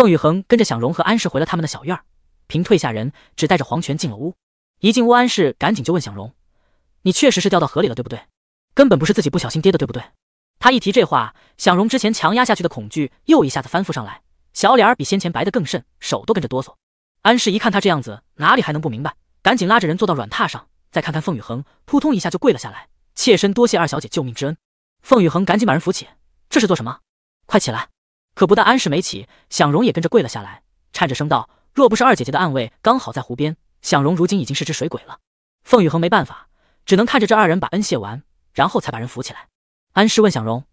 凤雨恒跟着想容和安氏回了他们的小院儿，平退下人，只带着黄泉进了屋。一进屋，安氏赶紧就问想容：“你确实是掉到河里了，对不对？根本不是自己不小心跌的，对不对？”他一提这话，想容之前强压下去的恐惧又一下子翻覆上来，小脸儿比先前白得更甚，手都跟着哆嗦。安氏一看他这样子，哪里还能不明白，赶紧拉着人坐到软榻上，再看看凤雨恒，扑通一下就跪了下来：“妾身多谢二小姐救命之恩。”凤雨恒赶紧把人扶起：“这是做什么？快起来。”可不但安氏没起，想容也跟着跪了下来，颤着声道：“若不是二姐姐的暗卫刚好在湖边，想容如今已经是只水鬼了。”凤雨恒没办法，只能看着这二人把恩谢完，然后才把人扶起来。安氏问想容：“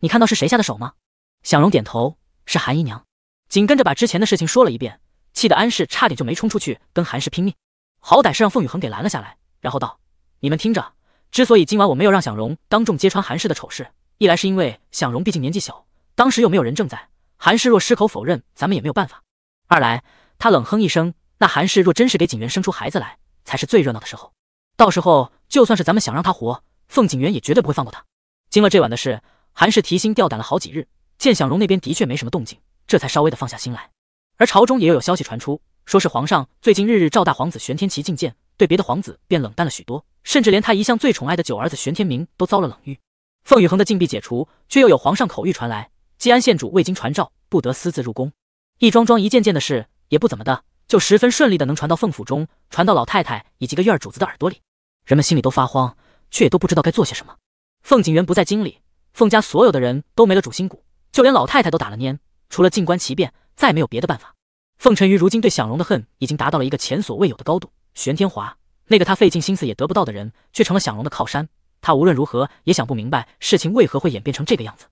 你看到是谁下的手吗？”想容点头：“是韩姨娘。”紧跟着把之前的事情说了一遍，气得安氏差点就没冲出去跟韩氏拼命，好歹是让凤雨恒给拦了下来，然后道：“你们听着，之所以今晚我没有让想容当众揭穿韩氏的丑事，一来是因为想容毕竟年纪小。”当时又没有人证在，韩氏若矢口否认，咱们也没有办法。二来，他冷哼一声，那韩氏若真是给景元生出孩子来，才是最热闹的时候。到时候，就算是咱们想让他活，凤景元也绝对不会放过他。经了这晚的事，韩氏提心吊胆了好几日，见小荣那边的确没什么动静，这才稍微的放下心来。而朝中也又有消息传出，说是皇上最近日日召大皇子玄天齐觐见，对别的皇子便冷淡了许多，甚至连他一向最宠爱的九儿子玄天明都遭了冷遇。凤宇恒的禁闭解除，却又有皇上口谕传来。吉安县主未经传召，不得私自入宫。一桩桩、一件件的事，也不怎么的，就十分顺利的能传到凤府中，传到老太太以及个院主子的耳朵里。人们心里都发慌，却也都不知道该做些什么。凤景元不在京里，凤家所有的人都没了主心骨，就连老太太都打了蔫。除了静观其变，再没有别的办法。凤沉鱼如今对享荣的恨已经达到了一个前所未有的高度。玄天华，那个他费尽心思也得不到的人，却成了享荣的靠山。他无论如何也想不明白，事情为何会演变成这个样子。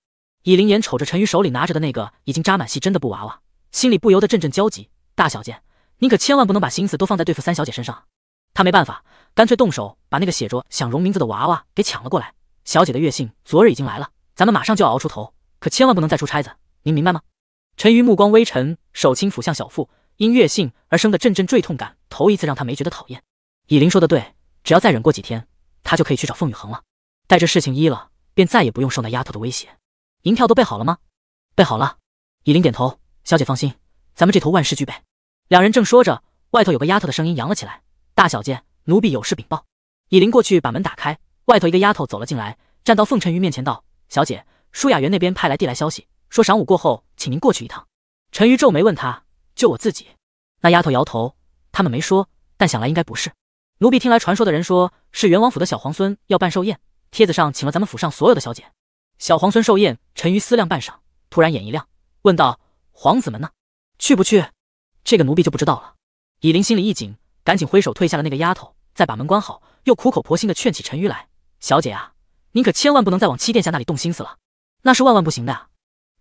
以琳眼瞅着陈瑜手里拿着的那个已经扎满细针的布娃娃，心里不由得阵阵焦急。大小姐，您可千万不能把心思都放在对付三小姐身上。他没办法，干脆动手把那个写着想融名字的娃娃给抢了过来。小姐的月信昨日已经来了，咱们马上就要熬出头，可千万不能再出差子，您明白吗？陈瑜目光微沉，手轻抚向小腹，因月信而生的阵阵坠痛感，头一次让他没觉得讨厌。以琳说的对，只要再忍过几天，他就可以去找凤雨恒了。待这事情一了，便再也不用受那丫头的威胁。银票都备好了吗？备好了。以琳点头，小姐放心，咱们这头万事俱备。两人正说着，外头有个丫头的声音扬了起来：“大小姐，奴婢有事禀报。”以琳过去把门打开，外头一个丫头走了进来，站到凤沉鱼面前道：“小姐，舒雅园那边派来递来消息，说晌午过后，请您过去一趟。”陈鱼皱眉问他：“就我自己？”那丫头摇头：“他们没说，但想来应该不是。”奴婢听来传说的人说，是元王府的小皇孙要办寿宴，帖子上请了咱们府上所有的小姐。小皇孙寿宴，陈瑜思量半晌，突然眼一亮，问道：“皇子们呢？去不去？”这个奴婢就不知道了。以琳心里一紧，赶紧挥手退下了那个丫头，再把门关好，又苦口婆心的劝起陈瑜来：“小姐啊，您可千万不能再往七殿下那里动心思了，那是万万不行的啊！”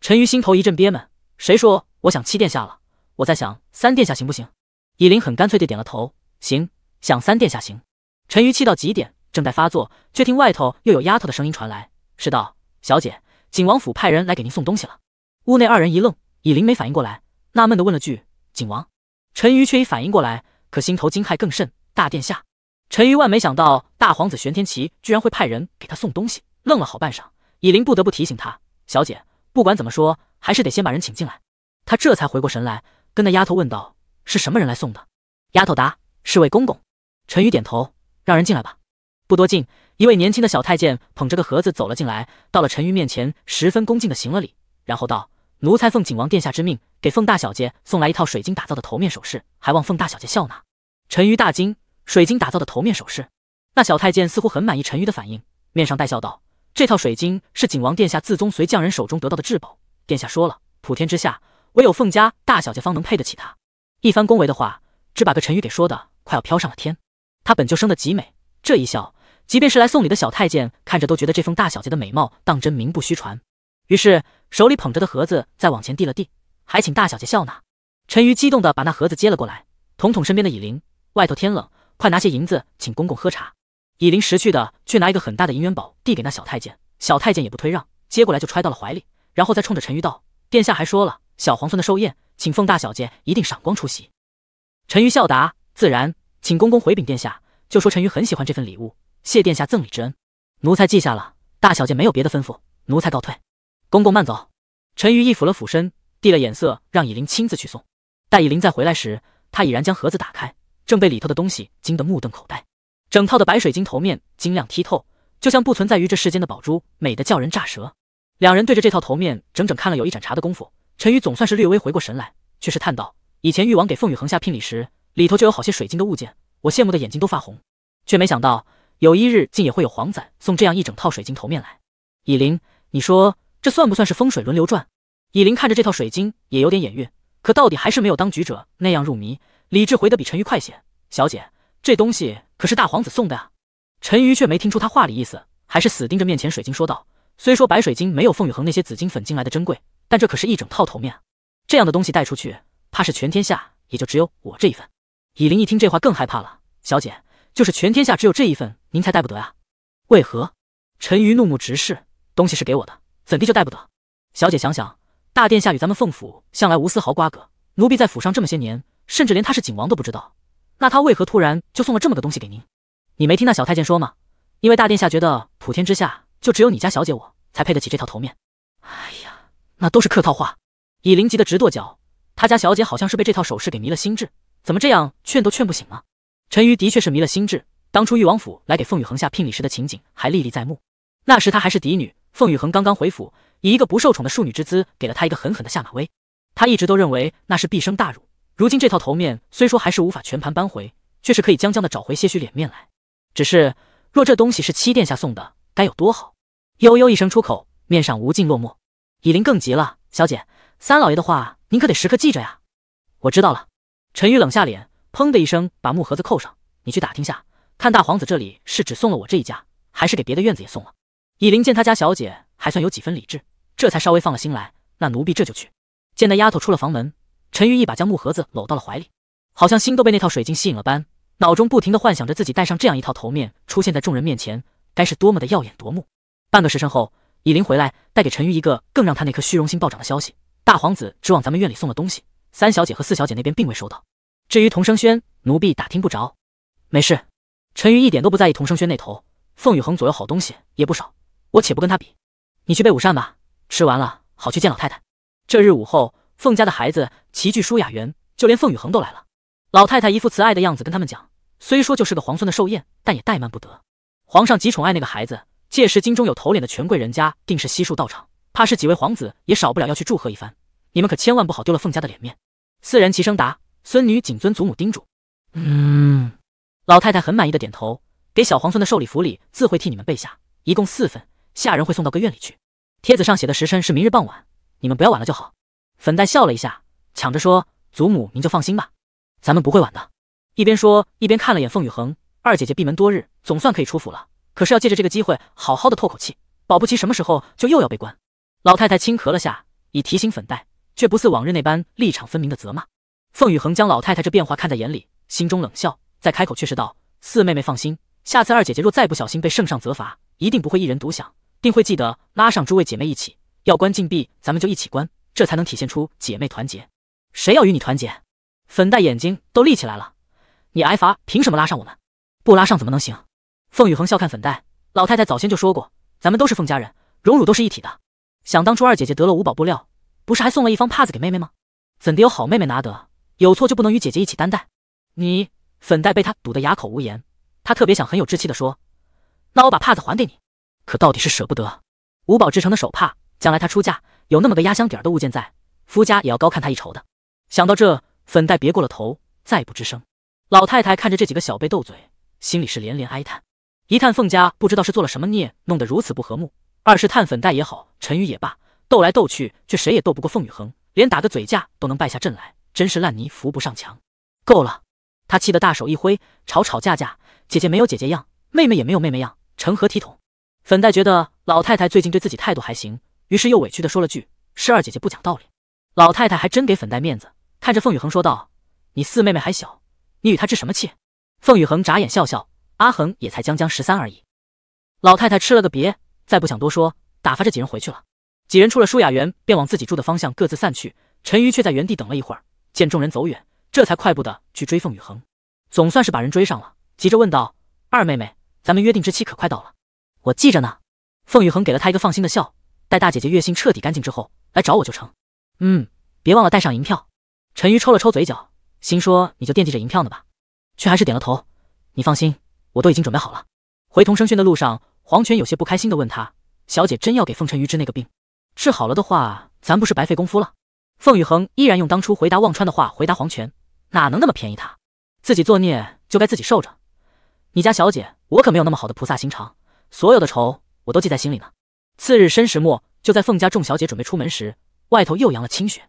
陈瑜心头一阵憋闷，谁说我想七殿下了？我在想三殿下行不行？以琳很干脆的点了头：“行，想三殿下行。”陈瑜气到极点，正在发作，却听外头又有丫头的声音传来：“是道。”小姐，景王府派人来给您送东西了。屋内二人一愣，以灵没反应过来，纳闷地问了句：“景王？”陈瑜却已反应过来，可心头惊骇更甚。大殿下，陈瑜万没想到大皇子玄天琪居然会派人给他送东西，愣了好半晌。以灵不得不提醒他：“小姐，不管怎么说，还是得先把人请进来。”他这才回过神来，跟那丫头问道：“是什么人来送的？”丫头答：“是位公公。”陈瑜点头，让人进来吧。不多进。一位年轻的小太监捧着个盒子走了进来，到了陈瑜面前，十分恭敬的行了礼，然后道：“奴才奉景王殿下之命，给凤大小姐送来一套水晶打造的头面首饰，还望凤大小姐笑纳。”陈瑜大惊：“水晶打造的头面首饰？”那小太监似乎很满意陈瑜的反应，面上带笑道：“这套水晶是景王殿下自宗随匠人手中得到的至宝，殿下说了，普天之下唯有凤家大小姐方能配得起他。”一番恭维的话，只把个陈玉给说的快要飘上了天。他本就生的极美，这一笑。即便是来送礼的小太监，看着都觉得这封大小姐的美貌当真名不虚传。于是手里捧着的盒子再往前递了递，还请大小姐笑纳。陈瑜激动的把那盒子接了过来，捅捅身边的以林。外头天冷，快拿些银子请公公喝茶。以林识趣的去拿一个很大的银元宝递给那小太监，小太监也不推让，接过来就揣到了怀里，然后再冲着陈瑜道：“殿下还说了，小皇孙的寿宴，请凤大小姐一定赏光出席。”陈瑜笑答：“自然，请公公回禀殿下，就说陈瑜很喜欢这份礼物。”谢殿下赠礼之恩，奴才记下了。大小姐没有别的吩咐，奴才告退。公公慢走。陈瑜一俯了俯身，递了眼色，让以琳亲自去送。待以琳再回来时，他已然将盒子打开，正被里头的东西惊得目瞪口呆。整套的白水晶头面，晶亮剔透，就像不存在于这世间的宝珠，美得叫人炸舌。两人对着这套头面整整看了有一盏茶的功夫，陈瑜总算是略微回过神来，却是叹道：“以前誉王给凤羽恒下聘礼时，里头就有好些水晶的物件，我羡慕的眼睛都发红，却没想到。”有一日，竟也会有皇子送这样一整套水晶头面来。以琳，你说这算不算是风水轮流转？以琳看着这套水晶，也有点眼晕，可到底还是没有当局者那样入迷。李智回得比陈瑜快些。小姐，这东西可是大皇子送的啊。陈瑜却没听出他话里意思，还是死盯着面前水晶说道：“虽说白水晶没有凤羽恒那些紫金粉晶来的珍贵，但这可是一整套头面，这样的东西带出去，怕是全天下也就只有我这一份。”以琳一听这话，更害怕了。小姐。就是全天下只有这一份，您才带不得啊？为何？陈瑜怒目直视，东西是给我的，怎地就带不得？小姐想想，大殿下与咱们凤府向来无丝毫瓜葛，奴婢在府上这么些年，甚至连他是景王都不知道，那他为何突然就送了这么个东西给您？你没听那小太监说吗？因为大殿下觉得普天之下就只有你家小姐我才配得起这套头面。哎呀，那都是客套话。以林吉的直跺脚，他家小姐好像是被这套首饰给迷了心智，怎么这样劝都劝不醒呢？陈瑜的确是迷了心智，当初豫王府来给凤雨恒下聘礼时的情景还历历在目。那时他还是嫡女，凤雨恒刚刚回府，以一个不受宠的庶女之姿给了他一个狠狠的下马威。他一直都认为那是毕生大辱。如今这套头面虽说还是无法全盘扳回，却是可以将将的找回些许脸面来。只是若这东西是七殿下送的，该有多好！悠悠一声出口，面上无尽落寞。以琳更急了：“小姐，三老爷的话您可得时刻记着呀。”我知道了。陈瑜冷下脸。砰的一声，把木盒子扣上。你去打听下，看大皇子这里是只送了我这一家，还是给别的院子也送了。以琳见他家小姐还算有几分理智，这才稍微放了心来。那奴婢这就去。见那丫头出了房门，陈玉一把将木盒子搂到了怀里，好像心都被那套水晶吸引了般，脑中不停的幻想着自己戴上这样一套头面出现在众人面前，该是多么的耀眼夺目。半个时辰后，以琳回来，带给陈玉一个更让他那颗虚荣心暴涨的消息：大皇子只往咱们院里送了东西，三小姐和四小姐那边并未收到。至于童生轩，奴婢打听不着。没事，陈瑜一点都不在意童生轩那头。凤雨恒左右好东西也不少，我且不跟他比。你去备午膳吧，吃完了好去见老太太。这日午后，凤家的孩子齐聚舒雅园，就连凤雨恒都来了。老太太一副慈爱的样子跟他们讲，虽说就是个皇孙的寿宴，但也怠慢不得。皇上极宠爱那个孩子，届时京中有头脸的权贵人家定是悉数到场，怕是几位皇子也少不了要去祝贺一番。你们可千万不好丢了凤家的脸面。四人齐声答。孙女谨遵祖母叮嘱。嗯，老太太很满意的点头，给小皇孙的寿礼服里自会替你们备下，一共四份，下人会送到各院里去。帖子上写的时辰是明日傍晚，你们不要晚了就好。粉黛笑了一下，抢着说：“祖母您就放心吧，咱们不会晚的。”一边说一边看了眼凤雨恒，二姐姐闭门多日，总算可以出府了。可是要借着这个机会好好的透口气，保不齐什么时候就又要被关。老太太轻咳了下，以提醒粉黛，却不似往日那般立场分明的责骂。凤雨恒将老太太这变化看在眼里，心中冷笑，再开口却是道：“四妹妹放心，下次二姐姐若再不小心被圣上责罚，一定不会一人独享，定会记得拉上诸位姐妹一起。要关禁闭，咱们就一起关，这才能体现出姐妹团结。谁要与你团结？”粉黛眼睛都立起来了，你挨罚凭什么拉上我们？不拉上怎么能行？凤雨恒笑看粉黛，老太太早先就说过，咱们都是凤家人，荣辱都是一体的。想当初二姐姐得了五宝布料，不是还送了一方帕子给妹妹吗？怎的有好妹妹拿得？有错就不能与姐姐一起担待？你粉黛被他堵得哑口无言，他特别想很有志气的说：“那我把帕子还给你。”可到底是舍不得五宝制成的手帕，将来他出嫁有那么个压箱底儿的物件在，夫家也要高看他一筹的。想到这，粉黛别过了头，再不吱声。老太太看着这几个小辈斗嘴，心里是连连哀叹：一叹凤家不知道是做了什么孽，弄得如此不和睦；二是探粉黛也好，陈宇也罢，斗来斗去却谁也斗不过凤宇恒，连打个嘴架都能败下阵来。真是烂泥扶不上墙，够了！他气得大手一挥，吵吵架架，姐姐没有姐姐样，妹妹也没有妹妹样，成何体统？粉黛觉得老太太最近对自己态度还行，于是又委屈的说了句：“是二姐姐不讲道理。”老太太还真给粉黛面子，看着凤雨恒说道：“你四妹妹还小，你与她置什么气？”凤雨恒眨眼笑笑，阿恒也才将将十三而已。老太太吃了个别，再不想多说，打发这几人回去了。几人出了舒雅园，便往自己住的方向各自散去。陈瑜却在原地等了一会儿。见众人走远，这才快步的去追凤雨恒，总算是把人追上了。急着问道：“二妹妹，咱们约定之期可快到了？我记着呢。”凤雨恒给了他一个放心的笑。待大姐姐月信彻底干净之后，来找我就成。嗯，别忘了带上银票。陈瑜抽了抽嘴角，心说你就惦记着银票呢吧，却还是点了头。你放心，我都已经准备好了。回同生轩的路上，黄泉有些不开心的问他：“小姐真要给凤尘鱼治那个病？治好了的话，咱不是白费功夫了？”凤雨恒依然用当初回答忘川的话回答黄泉：“哪能那么便宜他？自己作孽就该自己受着。你家小姐，我可没有那么好的菩萨心肠，所有的仇我都记在心里呢。”次日申时末，就在凤家众小姐准备出门时，外头又扬了清雪。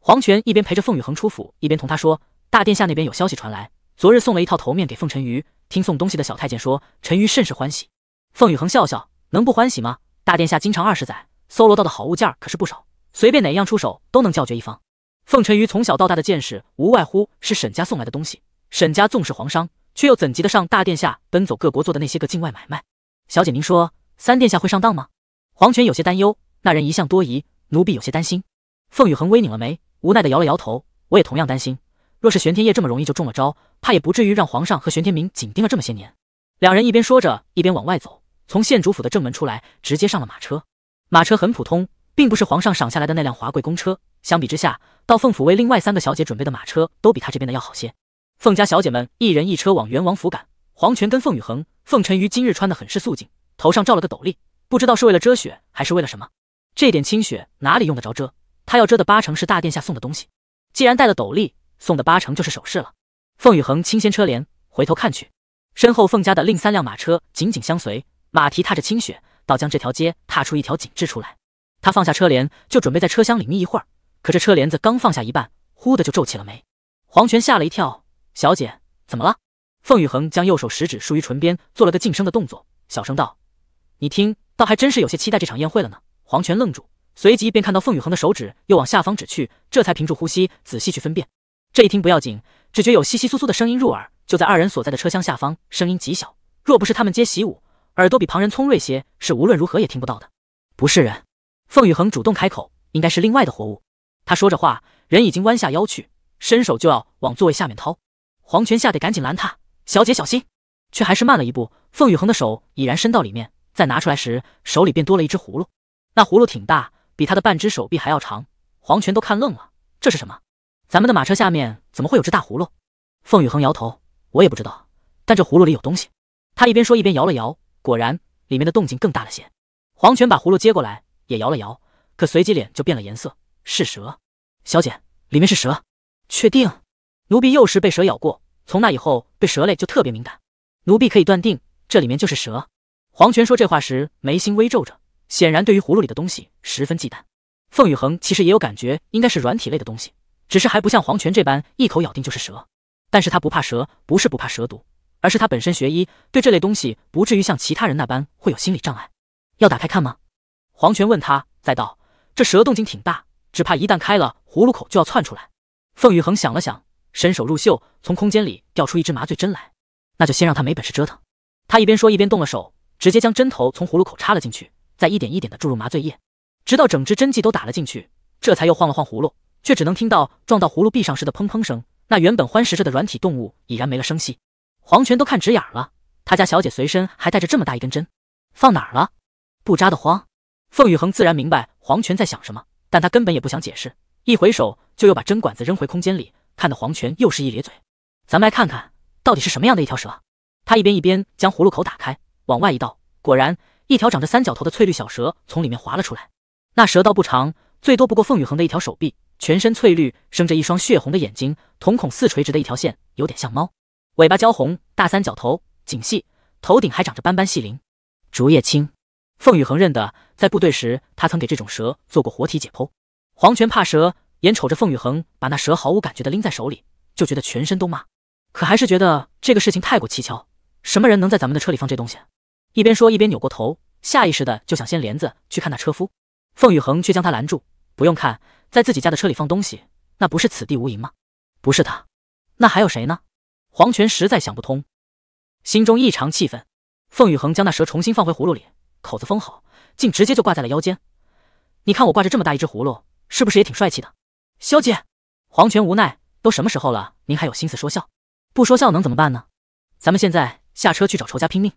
黄泉一边陪着凤雨恒出府，一边同他说：“大殿下那边有消息传来，昨日送了一套头面给凤沉鱼。听送东西的小太监说，沉鱼甚是欢喜。”凤雨恒笑笑：“能不欢喜吗？大殿下经常二十载，搜罗到的好物件可是不少。”随便哪样出手都能叫绝一方。凤沉鱼从小到大的见识无外乎是沈家送来的东西。沈家纵是皇商，却又怎及得上大殿下奔走各国做的那些个境外买卖？小姐，您说三殿下会上当吗？黄泉有些担忧，那人一向多疑，奴婢有些担心。凤雨恒微拧了眉，无奈的摇了摇头。我也同样担心，若是玄天业这么容易就中了招，怕也不至于让皇上和玄天明紧盯了这么些年。两人一边说着，一边往外走，从县主府的正门出来，直接上了马车。马车很普通。并不是皇上赏下来的那辆华贵公车，相比之下，到凤府为另外三个小姐准备的马车都比他这边的要好些。凤家小姐们一人一车往元王府赶。黄泉跟凤雨恒、凤沉鱼今日穿的很是素净，头上罩了个斗笠，不知道是为了遮雪还是为了什么。这点清雪哪里用得着遮？他要遮的八成是大殿下送的东西。既然带了斗笠，送的八成就是首饰了。凤雨恒轻掀车帘，回头看去，身后凤家的另三辆马车紧紧相随，马蹄踏着清雪，倒将这条街踏出一条景致出来。他放下车帘，就准备在车厢里眯一会儿。可这车帘子刚放下一半，忽的就皱起了眉。黄泉吓了一跳：“小姐，怎么了？”凤雨恒将右手食指竖于唇边，做了个噤声的动作，小声道：“你听倒还真是有些期待这场宴会了呢。”黄泉愣住，随即便看到凤雨恒的手指又往下方指去，这才屏住呼吸，仔细去分辨。这一听不要紧，只觉有窸窸窣窣的声音入耳，就在二人所在的车厢下方，声音极小，若不是他们皆习武，耳朵比旁人聪锐些，是无论如何也听不到的。不是人。凤雨恒主动开口，应该是另外的活物。他说着话，人已经弯下腰去，伸手就要往座位下面掏。黄泉吓得赶紧拦他：“小姐小心！”却还是慢了一步，凤雨恒的手已然伸到里面，再拿出来时，手里便多了一只葫芦。那葫芦挺大，比他的半只手臂还要长。黄泉都看愣了，这是什么？咱们的马车下面怎么会有只大葫芦？凤雨恒摇头：“我也不知道，但这葫芦里有东西。”他一边说一边摇了摇，果然里面的动静更大了些。黄泉把葫芦接过来。也摇了摇，可随即脸就变了颜色。是蛇，小姐，里面是蛇。确定？奴婢幼时被蛇咬过，从那以后对蛇类就特别敏感。奴婢可以断定这里面就是蛇。黄泉说这话时眉心微皱着，显然对于葫芦里的东西十分忌惮。凤雨恒其实也有感觉，应该是软体类的东西，只是还不像黄泉这般一口咬定就是蛇。但是他不怕蛇，不是不怕蛇毒，而是他本身学医，对这类东西不至于像其他人那般会有心理障碍。要打开看吗？黄泉问他，再道：“这蛇动静挺大，只怕一旦开了葫芦口，就要窜出来。”凤雨恒想了想，伸手入袖，从空间里掉出一支麻醉针来。那就先让它没本事折腾。他一边说，一边动了手，直接将针头从葫芦口插了进去，再一点一点的注入麻醉液，直到整只针剂都打了进去，这才又晃了晃葫芦，却只能听到撞到葫芦壁上时的砰砰声。那原本欢食着的软体动物已然没了声息。黄泉都看直眼了，他家小姐随身还带着这么大一根针，放哪儿了？不扎的慌。凤雨恒自然明白黄泉在想什么，但他根本也不想解释，一回手就又把针管子扔回空间里，看得黄泉又是一咧嘴。咱们来看看，到底是什么样的一条蛇？他一边一边将葫芦口打开，往外一倒，果然一条长着三角头的翠绿小蛇从里面滑了出来。那蛇倒不长，最多不过凤雨恒的一条手臂，全身翠绿，生着一双血红的眼睛，瞳孔似垂直的一条线，有点像猫。尾巴焦红，大三角头，颈细，头顶还长着斑斑细鳞，竹叶青。凤宇恒认得，在部队时他曾给这种蛇做过活体解剖。黄泉怕蛇，眼瞅着凤宇恒把那蛇毫无感觉的拎在手里，就觉得全身都麻，可还是觉得这个事情太过蹊跷。什么人能在咱们的车里放这东西？一边说一边扭过头，下意识的就想掀帘子去看那车夫。凤宇恒却将他拦住：“不用看，在自己家的车里放东西，那不是此地无银吗？不是他，那还有谁呢？”黄泉实在想不通，心中异常气愤。凤宇恒将那蛇重新放回葫芦里。口子封好，竟直接就挂在了腰间。你看我挂着这么大一只葫芦，是不是也挺帅气的？小姐，黄泉无奈，都什么时候了，您还有心思说笑？不说笑能怎么办呢？咱们现在下车去找仇家拼命。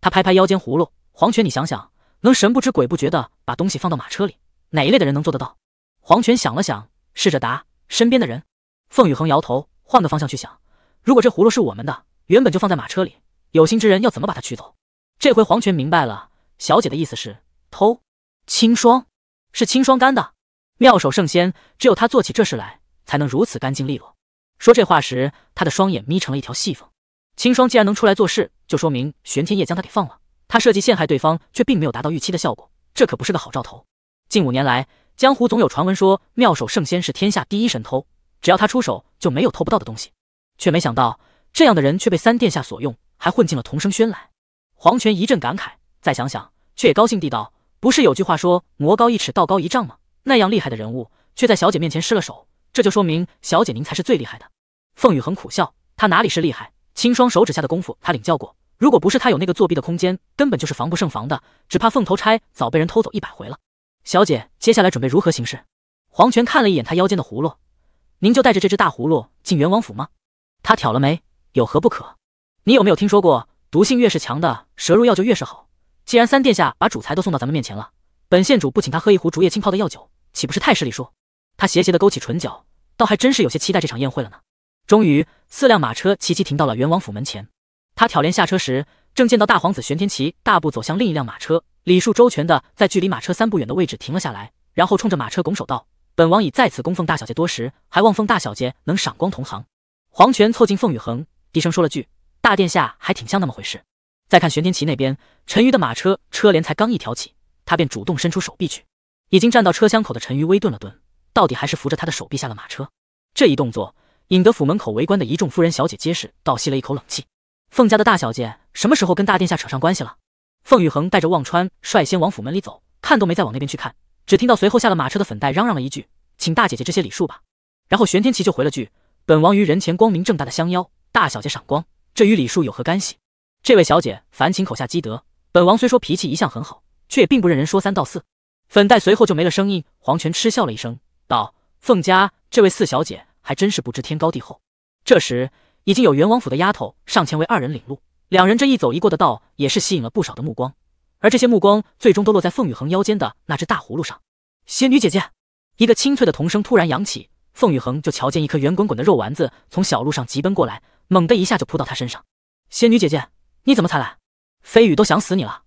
他拍拍腰间葫芦，黄泉，你想想，能神不知鬼不觉的把东西放到马车里，哪一类的人能做得到？黄泉想了想，试着答：身边的人。凤雨恒摇头，换个方向去想。如果这葫芦是我们的，原本就放在马车里，有心之人要怎么把它取走？这回黄泉明白了。小姐的意思是偷，清霜是清霜干的，妙手圣仙只有他做起这事来才能如此干净利落。说这话时，他的双眼眯成了一条细缝。清霜既然能出来做事，就说明玄天夜将他给放了。他设计陷害对方，却并没有达到预期的效果，这可不是个好兆头。近五年来，江湖总有传闻说妙手圣仙是天下第一神偷，只要他出手，就没有偷不到的东西。却没想到这样的人却被三殿下所用，还混进了童生轩来。黄泉一阵感慨。再想想，却也高兴地道：“不是有句话说‘魔高一尺，道高一丈’吗？那样厉害的人物，却在小姐面前失了手，这就说明小姐您才是最厉害的。”凤宇恒苦笑：“他哪里是厉害？青霜手指下的功夫，他领教过。如果不是他有那个作弊的空间，根本就是防不胜防的，只怕凤头钗早被人偷走一百回了。”小姐接下来准备如何行事？黄泉看了一眼他腰间的葫芦：“您就带着这只大葫芦进元王府吗？”他挑了眉：“有何不可？你有没有听说过，毒性越是强的蛇入药就越是好？”既然三殿下把主材都送到咱们面前了，本县主不请他喝一壶竹叶浸泡的药酒，岂不是太失礼数？他斜斜的勾起唇角，倒还真是有些期待这场宴会了呢。终于，四辆马车齐齐停到了元王府门前。他挑帘下车时，正见到大皇子玄天齐大步走向另一辆马车，礼数周全的在距离马车三步远的位置停了下来，然后冲着马车拱手道：“本王已在此恭奉大小姐多时，还望奉大小姐能赏光同行。”黄泉凑近凤雨恒，低声说了句：“大殿下还挺像那么回事。”再看玄天琪那边，陈鱼的马车车帘才刚一挑起，他便主动伸出手臂去。已经站到车厢口的陈鱼微顿了顿，到底还是扶着他的手臂下了马车。这一动作引得府门口围观的一众夫人小姐皆是倒吸了一口冷气。凤家的大小姐什么时候跟大殿下扯上关系了？凤玉恒带着忘川率先往府门里走，看都没再往那边去看，只听到随后下了马车的粉黛嚷嚷了一句：“请大姐姐这些礼数吧。”然后玄天琪就回了句：“本王于人前光明正大的相邀大小姐赏光，这与礼数有何干系？”这位小姐，烦请口下积德。本王虽说脾气一向很好，却也并不认人说三道四。粉黛随后就没了声音。黄泉嗤笑了一声，道：“凤家这位四小姐还真是不知天高地厚。”这时，已经有元王府的丫头上前为二人领路。两人这一走一过的道，也是吸引了不少的目光。而这些目光最终都落在凤雨恒腰间的那只大葫芦上。仙女姐姐，一个清脆的童声突然扬起，凤雨恒就瞧见一颗圆滚滚的肉丸子从小路上急奔过来，猛地一下就扑到他身上。仙女姐姐。你怎么才来？飞宇都想死你了。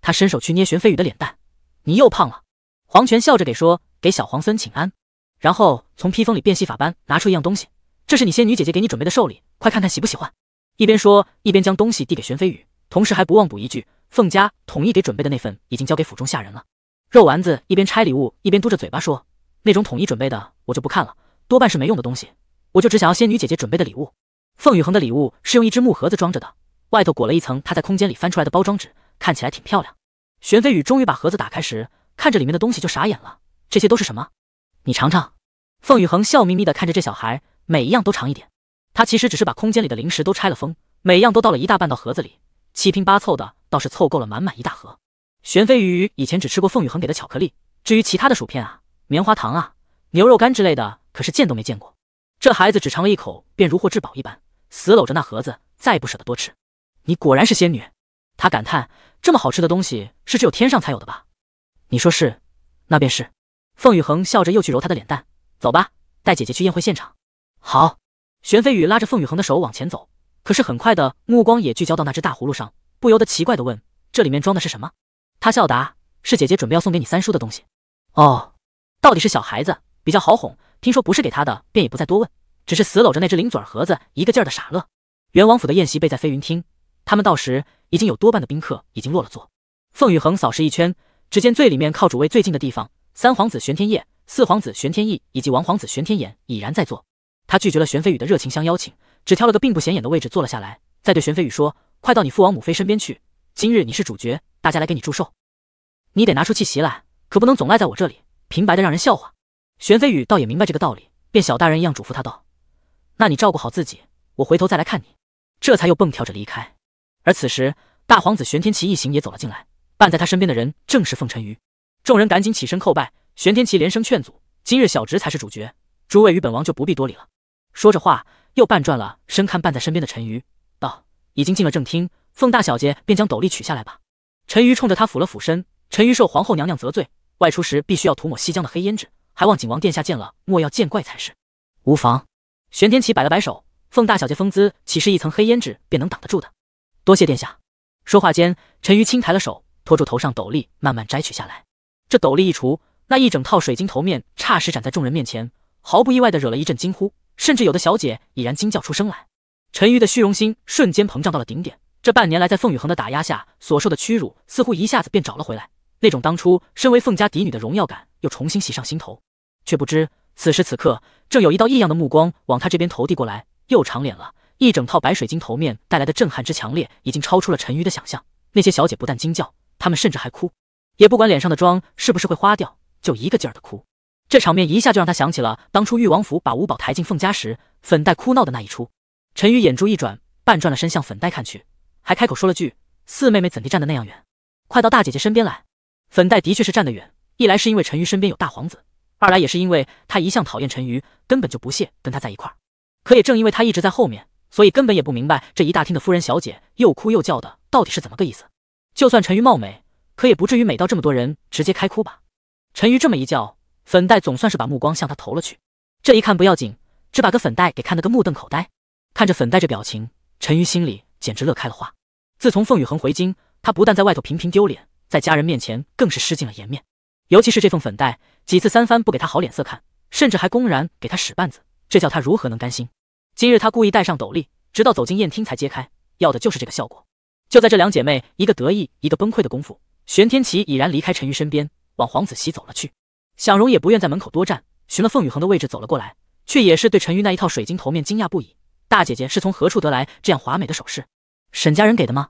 他伸手去捏玄飞宇的脸蛋，你又胖了。黄泉笑着给说，给小皇孙请安，然后从披风里变戏法般拿出一样东西，这是你仙女姐姐给你准备的寿礼，快看看喜不喜欢。一边说一边将东西递给玄飞宇，同时还不忘补一句，凤家统一给准备的那份已经交给府中下人了。肉丸子一边拆礼物一边嘟着嘴巴说，那种统一准备的我就不看了，多半是没用的东西，我就只想要仙女姐姐准备的礼物。凤宇恒的礼物是用一只木盒子装着的。外头裹了一层他在空间里翻出来的包装纸，看起来挺漂亮。玄飞雨终于把盒子打开时，看着里面的东西就傻眼了。这些都是什么？你尝尝。凤雨恒笑眯眯地看着这小孩，每一样都尝一点。他其实只是把空间里的零食都拆了封，每样都倒了一大半到盒子里，七拼八凑的倒是凑够了满满一大盒。玄飞羽以前只吃过凤雨恒给的巧克力，至于其他的薯片啊、棉花糖啊、牛肉干之类的，可是见都没见过。这孩子只尝了一口，便如获至宝一般，死搂着那盒子，再也不舍得多吃。你果然是仙女，他感叹：“这么好吃的东西是只有天上才有的吧？”你说是，那便是。凤雨恒笑着又去揉她的脸蛋，走吧，带姐姐去宴会现场。好，玄飞宇拉着凤雨恒的手往前走，可是很快的目光也聚焦到那只大葫芦上，不由得奇怪的问：“这里面装的是什么？”他笑答：“是姐姐准备要送给你三叔的东西。”哦，到底是小孩子比较好哄，听说不是给他的，便也不再多问，只是死搂着那只零嘴儿盒子，一个劲儿的傻乐。元王府的宴席备在飞云厅。他们到时，已经有多半的宾客已经落了座。凤宇恒扫视一圈，只见最里面靠主位最近的地方，三皇子玄天夜、四皇子玄天意以及王皇子玄天衍已然在座。他拒绝了玄飞宇的热情相邀请，只挑了个并不显眼的位置坐了下来，再对玄飞宇说：“快到你父王母妃身边去，今日你是主角，大家来给你祝寿，你得拿出气息来，可不能总赖在我这里，平白的让人笑话。”玄飞宇倒也明白这个道理，便小大人一样嘱咐他道：“那你照顾好自己，我回头再来看你。”这才又蹦跳着离开。而此时，大皇子玄天琪一行也走了进来，伴在他身边的人正是凤沉鱼。众人赶紧起身叩拜，玄天琪连声劝阻：“今日小侄才是主角，诸位与本王就不必多礼了。”说着话，又半转了身，看伴在身边的陈瑜道：“已经进了正厅，凤大小姐便将斗笠取下来吧。”陈瑜冲着他俯了俯身：“陈瑜受皇后娘娘责罪，外出时必须要涂抹西江的黑胭脂，还望景王殿下见了莫要见怪才是。”无妨，玄天琪摆了摆手：“凤大小姐风姿岂是一层黑胭脂便能挡得住的？”多谢殿下。说话间，陈鱼轻抬了手，托住头上斗笠，慢慢摘取下来。这斗笠一除，那一整套水晶头面霎时展在众人面前，毫不意外的惹了一阵惊呼，甚至有的小姐已然惊叫出声来。陈鱼的虚荣心瞬间膨胀到了顶点，这半年来在凤雨恒的打压下所受的屈辱，似乎一下子便找了回来，那种当初身为凤家嫡女的荣耀感又重新袭上心头。却不知此时此刻，正有一道异样的目光往他这边投递过来，又长脸了。一整套白水晶头面带来的震撼之强烈，已经超出了陈鱼的想象。那些小姐不但惊叫，她们甚至还哭，也不管脸上的妆是不是会花掉，就一个劲儿的哭。这场面一下就让他想起了当初豫王府把五宝抬进凤家时，粉黛哭闹的那一出。陈鱼眼珠一转，半转了身向粉黛看去，还开口说了句：“四妹妹怎地站得那样远？快到大姐姐身边来。”粉黛的确是站得远，一来是因为陈鱼身边有大皇子，二来也是因为她一向讨厌陈鱼，根本就不屑跟他在一块儿。可也正因为她一直在后面。所以根本也不明白这一大厅的夫人小姐又哭又叫的到底是怎么个意思。就算陈瑜貌美，可也不至于美到这么多人直接开哭吧。陈瑜这么一叫，粉黛总算是把目光向他投了去。这一看不要紧，只把个粉黛给看得个目瞪口呆。看着粉黛这表情，陈瑜心里简直乐开了花。自从凤雨恒回京，他不但在外头频频丢脸，在家人面前更是失尽了颜面。尤其是这凤粉黛几次三番不给他好脸色看，甚至还公然给他使绊子，这叫他如何能甘心？今日他故意戴上斗笠，直到走进宴厅才揭开，要的就是这个效果。就在这两姐妹一个得意一个崩溃的功夫，玄天奇已然离开陈瑜身边，往黄子熙走了去。小容也不愿在门口多站，寻了凤雨恒的位置走了过来，却也是对陈瑜那一套水晶头面惊讶不已。大姐姐是从何处得来这样华美的首饰？沈家人给的吗？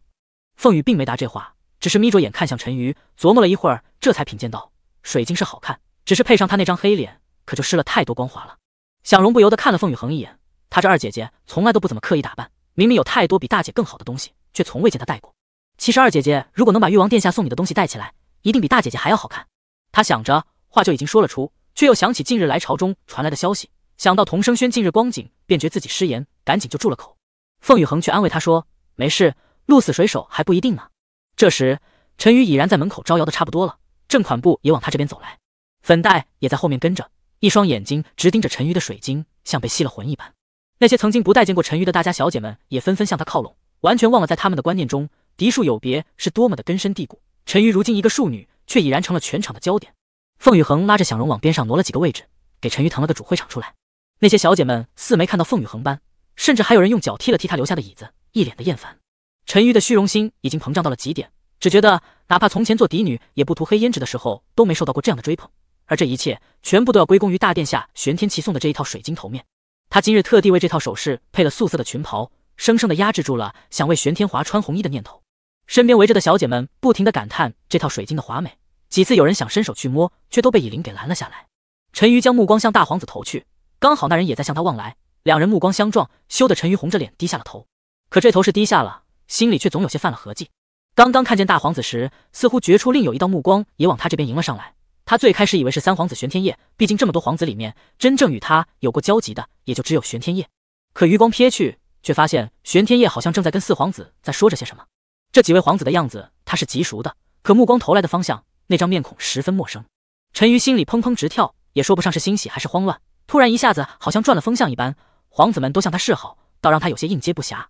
凤雨并没答这话，只是眯着眼看向陈瑜，琢磨了一会儿，这才品鉴道：“水晶是好看，只是配上她那张黑脸，可就失了太多光华了。”小容不由得看了凤雨恒一眼。她这二姐姐从来都不怎么刻意打扮，明明有太多比大姐更好的东西，却从未见她戴过。其实二姐姐如果能把誉王殿下送你的东西戴起来，一定比大姐姐还要好看。她想着，话就已经说了出，却又想起近日来朝中传来的消息，想到童生轩近日光景，便觉自己失言，赶紧就住了口。凤雨恒却安慰她说：“没事，鹿死谁手还不一定呢。”这时，陈宇已然在门口招摇的差不多了，正款步也往他这边走来，粉黛也在后面跟着，一双眼睛直盯着陈宇的水晶，像被吸了魂一般。那些曾经不待见过陈鱼的大家小姐们也纷纷向他靠拢，完全忘了在他们的观念中，嫡庶有别是多么的根深蒂固。陈鱼如今一个庶女，却已然成了全场的焦点。凤雨恒拉着响容往边上挪了几个位置，给陈鱼腾了个主会场出来。那些小姐们似没看到凤雨恒般，甚至还有人用脚踢了踢他留下的椅子，一脸的厌烦。陈鱼的虚荣心已经膨胀到了极点，只觉得哪怕从前做嫡女也不涂黑胭脂的时候，都没受到过这样的追捧。而这一切，全部都要归功于大殿下玄天齐送的这一套水晶头面。他今日特地为这套首饰配了素色的裙袍，生生的压制住了想为玄天华穿红衣的念头。身边围着的小姐们不停的感叹这套水晶的华美，几次有人想伸手去摸，却都被以琳给拦了下来。陈瑜将目光向大皇子投去，刚好那人也在向他望来，两人目光相撞，羞得陈瑜红着脸低下了头。可这头是低下了，心里却总有些犯了合计。刚刚看见大皇子时，似乎觉出另有一道目光也往他这边迎了上来。他最开始以为是三皇子玄天夜，毕竟这么多皇子里面，真正与他有过交集的也就只有玄天夜。可余光瞥去，却发现玄天夜好像正在跟四皇子在说着些什么。这几位皇子的样子他是极熟的，可目光投来的方向，那张面孔十分陌生。陈瑜心里砰砰直跳，也说不上是欣喜还是慌乱。突然一下子好像转了风向一般，皇子们都向他示好，倒让他有些应接不暇。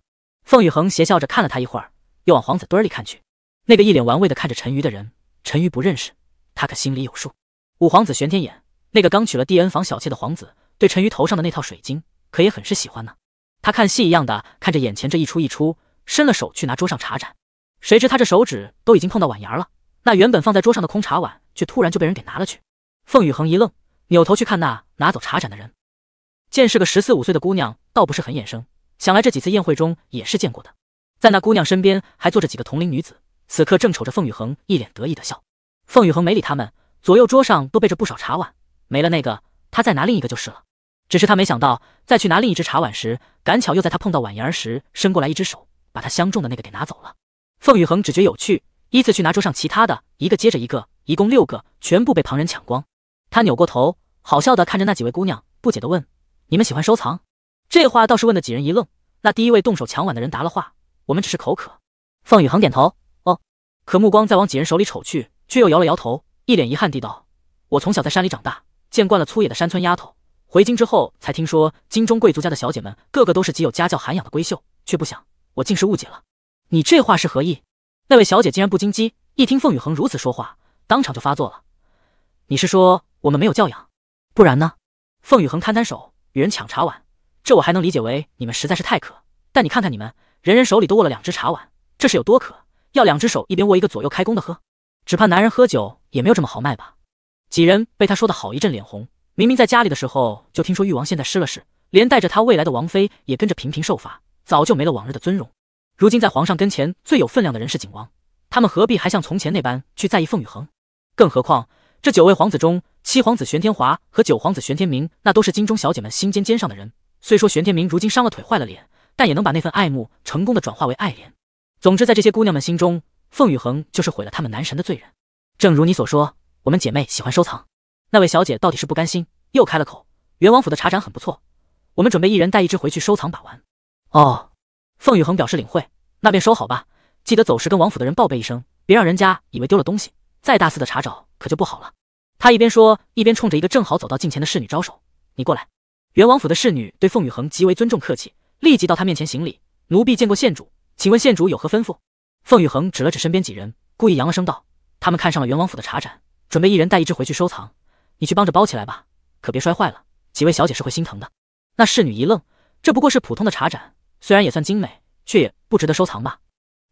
凤雨恒邪笑着看了他一会儿，又往皇子堆里看去。那个一脸玩味的看着陈瑜的人，陈瑜不认识。他可心里有数，五皇子玄天眼，那个刚娶了帝恩房小妾的皇子，对陈瑜头上的那套水晶可也很是喜欢呢。他看戏一样的看着眼前这一出一出，伸了手去拿桌上茶盏，谁知他这手指都已经碰到碗沿了，那原本放在桌上的空茶碗却突然就被人给拿了去。凤雨恒一愣，扭头去看那拿走茶盏的人，见是个十四五岁的姑娘，倒不是很眼生，想来这几次宴会中也是见过的。在那姑娘身边还坐着几个同龄女子，此刻正瞅着凤雨恒一脸得意的笑。凤雨恒没理他们，左右桌上都备着不少茶碗，没了那个，他再拿另一个就是了。只是他没想到，再去拿另一只茶碗时，赶巧又在他碰到碗沿儿时，伸过来一只手，把他相中的那个给拿走了。凤雨恒只觉有趣，依次去拿桌上其他的一个接着一个，一共六个，全部被旁人抢光。他扭过头，好笑的看着那几位姑娘，不解的问：“你们喜欢收藏？”这话倒是问的几人一愣。那第一位动手抢碗的人答了话：“我们只是口渴。”凤雨恒点头：“哦。”可目光再往几人手里瞅去。却又摇了摇头，一脸遗憾地道：“我从小在山里长大，见惯了粗野的山村丫头。回京之后才听说，京中贵族家的小姐们个个都是极有家教涵养的闺秀。却不想我竟是误解了。你这话是何意？那位小姐竟然不惊鸡，一听凤雨恒如此说话，当场就发作了。你是说我们没有教养？不然呢？”凤雨恒摊摊手，与人抢茶碗，这我还能理解为你们实在是太渴。但你看看你们，人人手里都握了两只茶碗，这是有多渴？要两只手一边握一个，左右开弓的喝。只怕男人喝酒也没有这么豪迈吧？几人被他说的好一阵脸红。明明在家里的时候就听说誉王现在失了势，连带着他未来的王妃也跟着频频受罚，早就没了往日的尊容。如今在皇上跟前最有分量的人是景王，他们何必还像从前那般去在意凤羽恒？更何况这九位皇子中，七皇子玄天华和九皇子玄天明那都是京中小姐们心尖尖上的人。虽说玄天明如今伤了腿、坏了脸，但也能把那份爱慕成功的转化为爱怜。总之，在这些姑娘们心中。凤雨恒就是毁了他们男神的罪人，正如你所说，我们姐妹喜欢收藏。那位小姐到底是不甘心，又开了口。元王府的茶盏很不错，我们准备一人带一只回去收藏把玩。哦，凤雨恒表示领会，那便收好吧。记得走时跟王府的人报备一声，别让人家以为丢了东西，再大肆的查找可就不好了。他一边说，一边冲着一个正好走到近前的侍女招手：“你过来。”元王府的侍女对凤雨恒极为尊重客气，立即到他面前行礼：“奴婢见过县主，请问县主有何吩咐？”凤玉恒指了指身边几人，故意扬了声道：“他们看上了元王府的茶盏，准备一人带一只回去收藏。你去帮着包起来吧，可别摔坏了。几位小姐是会心疼的。”那侍女一愣：“这不过是普通的茶盏，虽然也算精美，却也不值得收藏吧？”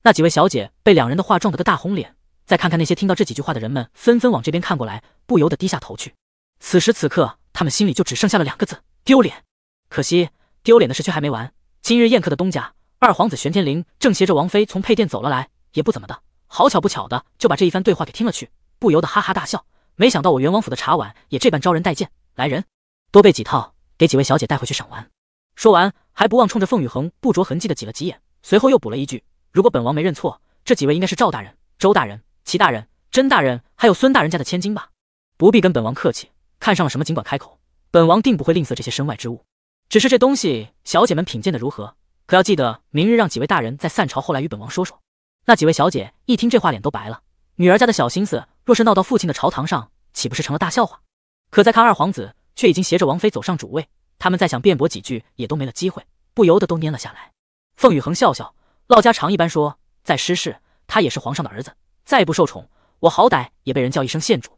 那几位小姐被两人的话撞了个大红脸，再看看那些听到这几句话的人们，纷纷往这边看过来，不由得低下头去。此时此刻，他们心里就只剩下了两个字：丢脸。可惜，丢脸的事却还没完。今日宴客的东家。二皇子玄天灵正携着王妃从配殿走了来，也不怎么的，好巧不巧的就把这一番对话给听了去，不由得哈哈大笑。没想到我元王府的茶碗也这般招人待见。来人，多备几套，给几位小姐带回去赏玩。说完，还不忘冲着凤雨恒不着痕迹的挤了几眼，随后又补了一句：“如果本王没认错，这几位应该是赵大人、周大人、齐大人、甄大人，还有孙大人家的千金吧？不必跟本王客气，看上了什么尽管开口，本王定不会吝啬这些身外之物。只是这东西，小姐们品鉴的如何？”可要记得，明日让几位大人在散朝后来与本王说说。那几位小姐一听这话，脸都白了。女儿家的小心思，若是闹到父亲的朝堂上，岂不是成了大笑话？可再看二皇子，却已经携着王妃走上主位。他们再想辩驳几句，也都没了机会，不由得都蔫了下来。凤雨恒笑笑，唠家常一般说：“再失势，他也是皇上的儿子，再不受宠，我好歹也被人叫一声县主。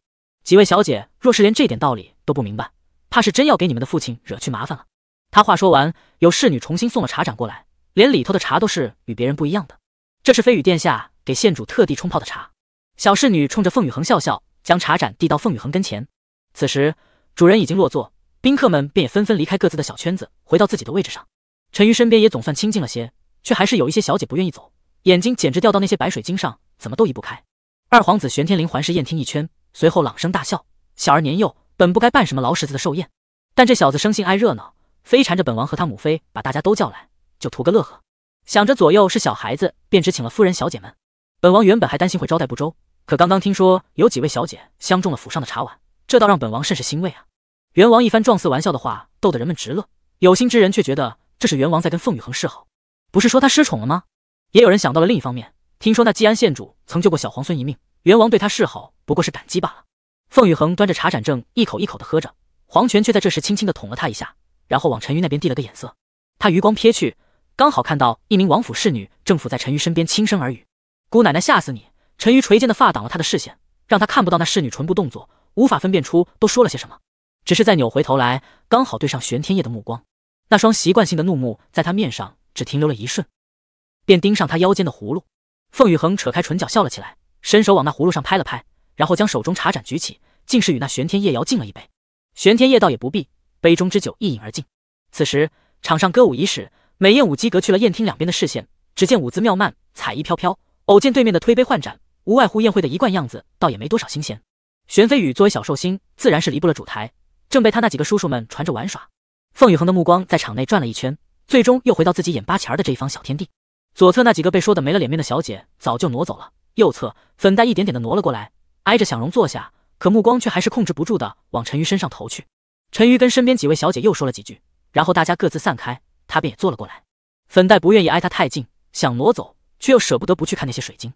几位小姐若是连这点道理都不明白，怕是真要给你们的父亲惹去麻烦了。”他话说完，有侍女重新送了茶盏过来，连里头的茶都是与别人不一样的。这是飞羽殿下给县主特地冲泡的茶。小侍女冲着凤羽恒笑笑，将茶盏递到凤羽恒跟前。此时主人已经落座，宾客们便也纷纷离开各自的小圈子，回到自己的位置上。陈瑜身边也总算清静了些，却还是有一些小姐不愿意走，眼睛简直掉到那些白水晶上，怎么都移不开。二皇子玄天灵环视宴厅一圈，随后朗声大笑：“小儿年幼，本不该办什么劳什子的寿宴，但这小子生性爱热闹。”非缠着本王和他母妃把大家都叫来，就图个乐呵。想着左右是小孩子，便只请了夫人小姐们。本王原本还担心会招待不周，可刚刚听说有几位小姐相中了府上的茶碗，这倒让本王甚是欣慰啊。元王一番状似玩笑的话，逗得人们直乐。有心之人却觉得这是元王在跟凤宇恒示好。不是说他失宠了吗？也有人想到了另一方面，听说那吉安县主曾救过小皇孙一命，元王对他示好不过是感激罢了。凤宇恒端着茶盏正一口一口的喝着，黄泉却在这时轻轻的捅了他一下。然后往陈鱼那边递了个眼色，他余光瞥去，刚好看到一名王府侍女正伏在陈鱼身边轻声耳语：“姑奶奶吓死你！”陈鱼垂肩的发挡了他的视线，让他看不到那侍女唇部动作，无法分辨出都说了些什么。只是再扭回头来，刚好对上玄天夜的目光，那双习惯性的怒目在他面上只停留了一瞬，便盯上他腰间的葫芦。凤雨恒扯开唇角笑了起来，伸手往那葫芦上拍了拍，然后将手中茶盏举起，竟是与那玄天夜遥敬了一杯。玄天夜倒也不必。杯中之酒一饮而尽。此时场上歌舞已始，美艳舞姬隔去了宴厅两边的视线。只见舞姿妙曼，彩衣飘飘。偶见对面的推杯换盏，无外乎宴会的一贯样子，倒也没多少新鲜。玄飞羽作为小寿星，自然是离不了主台，正被他那几个叔叔们传着玩耍。凤雨恒的目光在场内转了一圈，最终又回到自己眼巴前儿的这一方小天地。左侧那几个被说的没了脸面的小姐早就挪走了，右侧粉黛一点点的挪了过来，挨着小容坐下，可目光却还是控制不住的往陈鱼身上投去。陈瑜跟身边几位小姐又说了几句，然后大家各自散开，他便也坐了过来。粉黛不愿意挨他太近，想挪走，却又舍不得不去看那些水晶。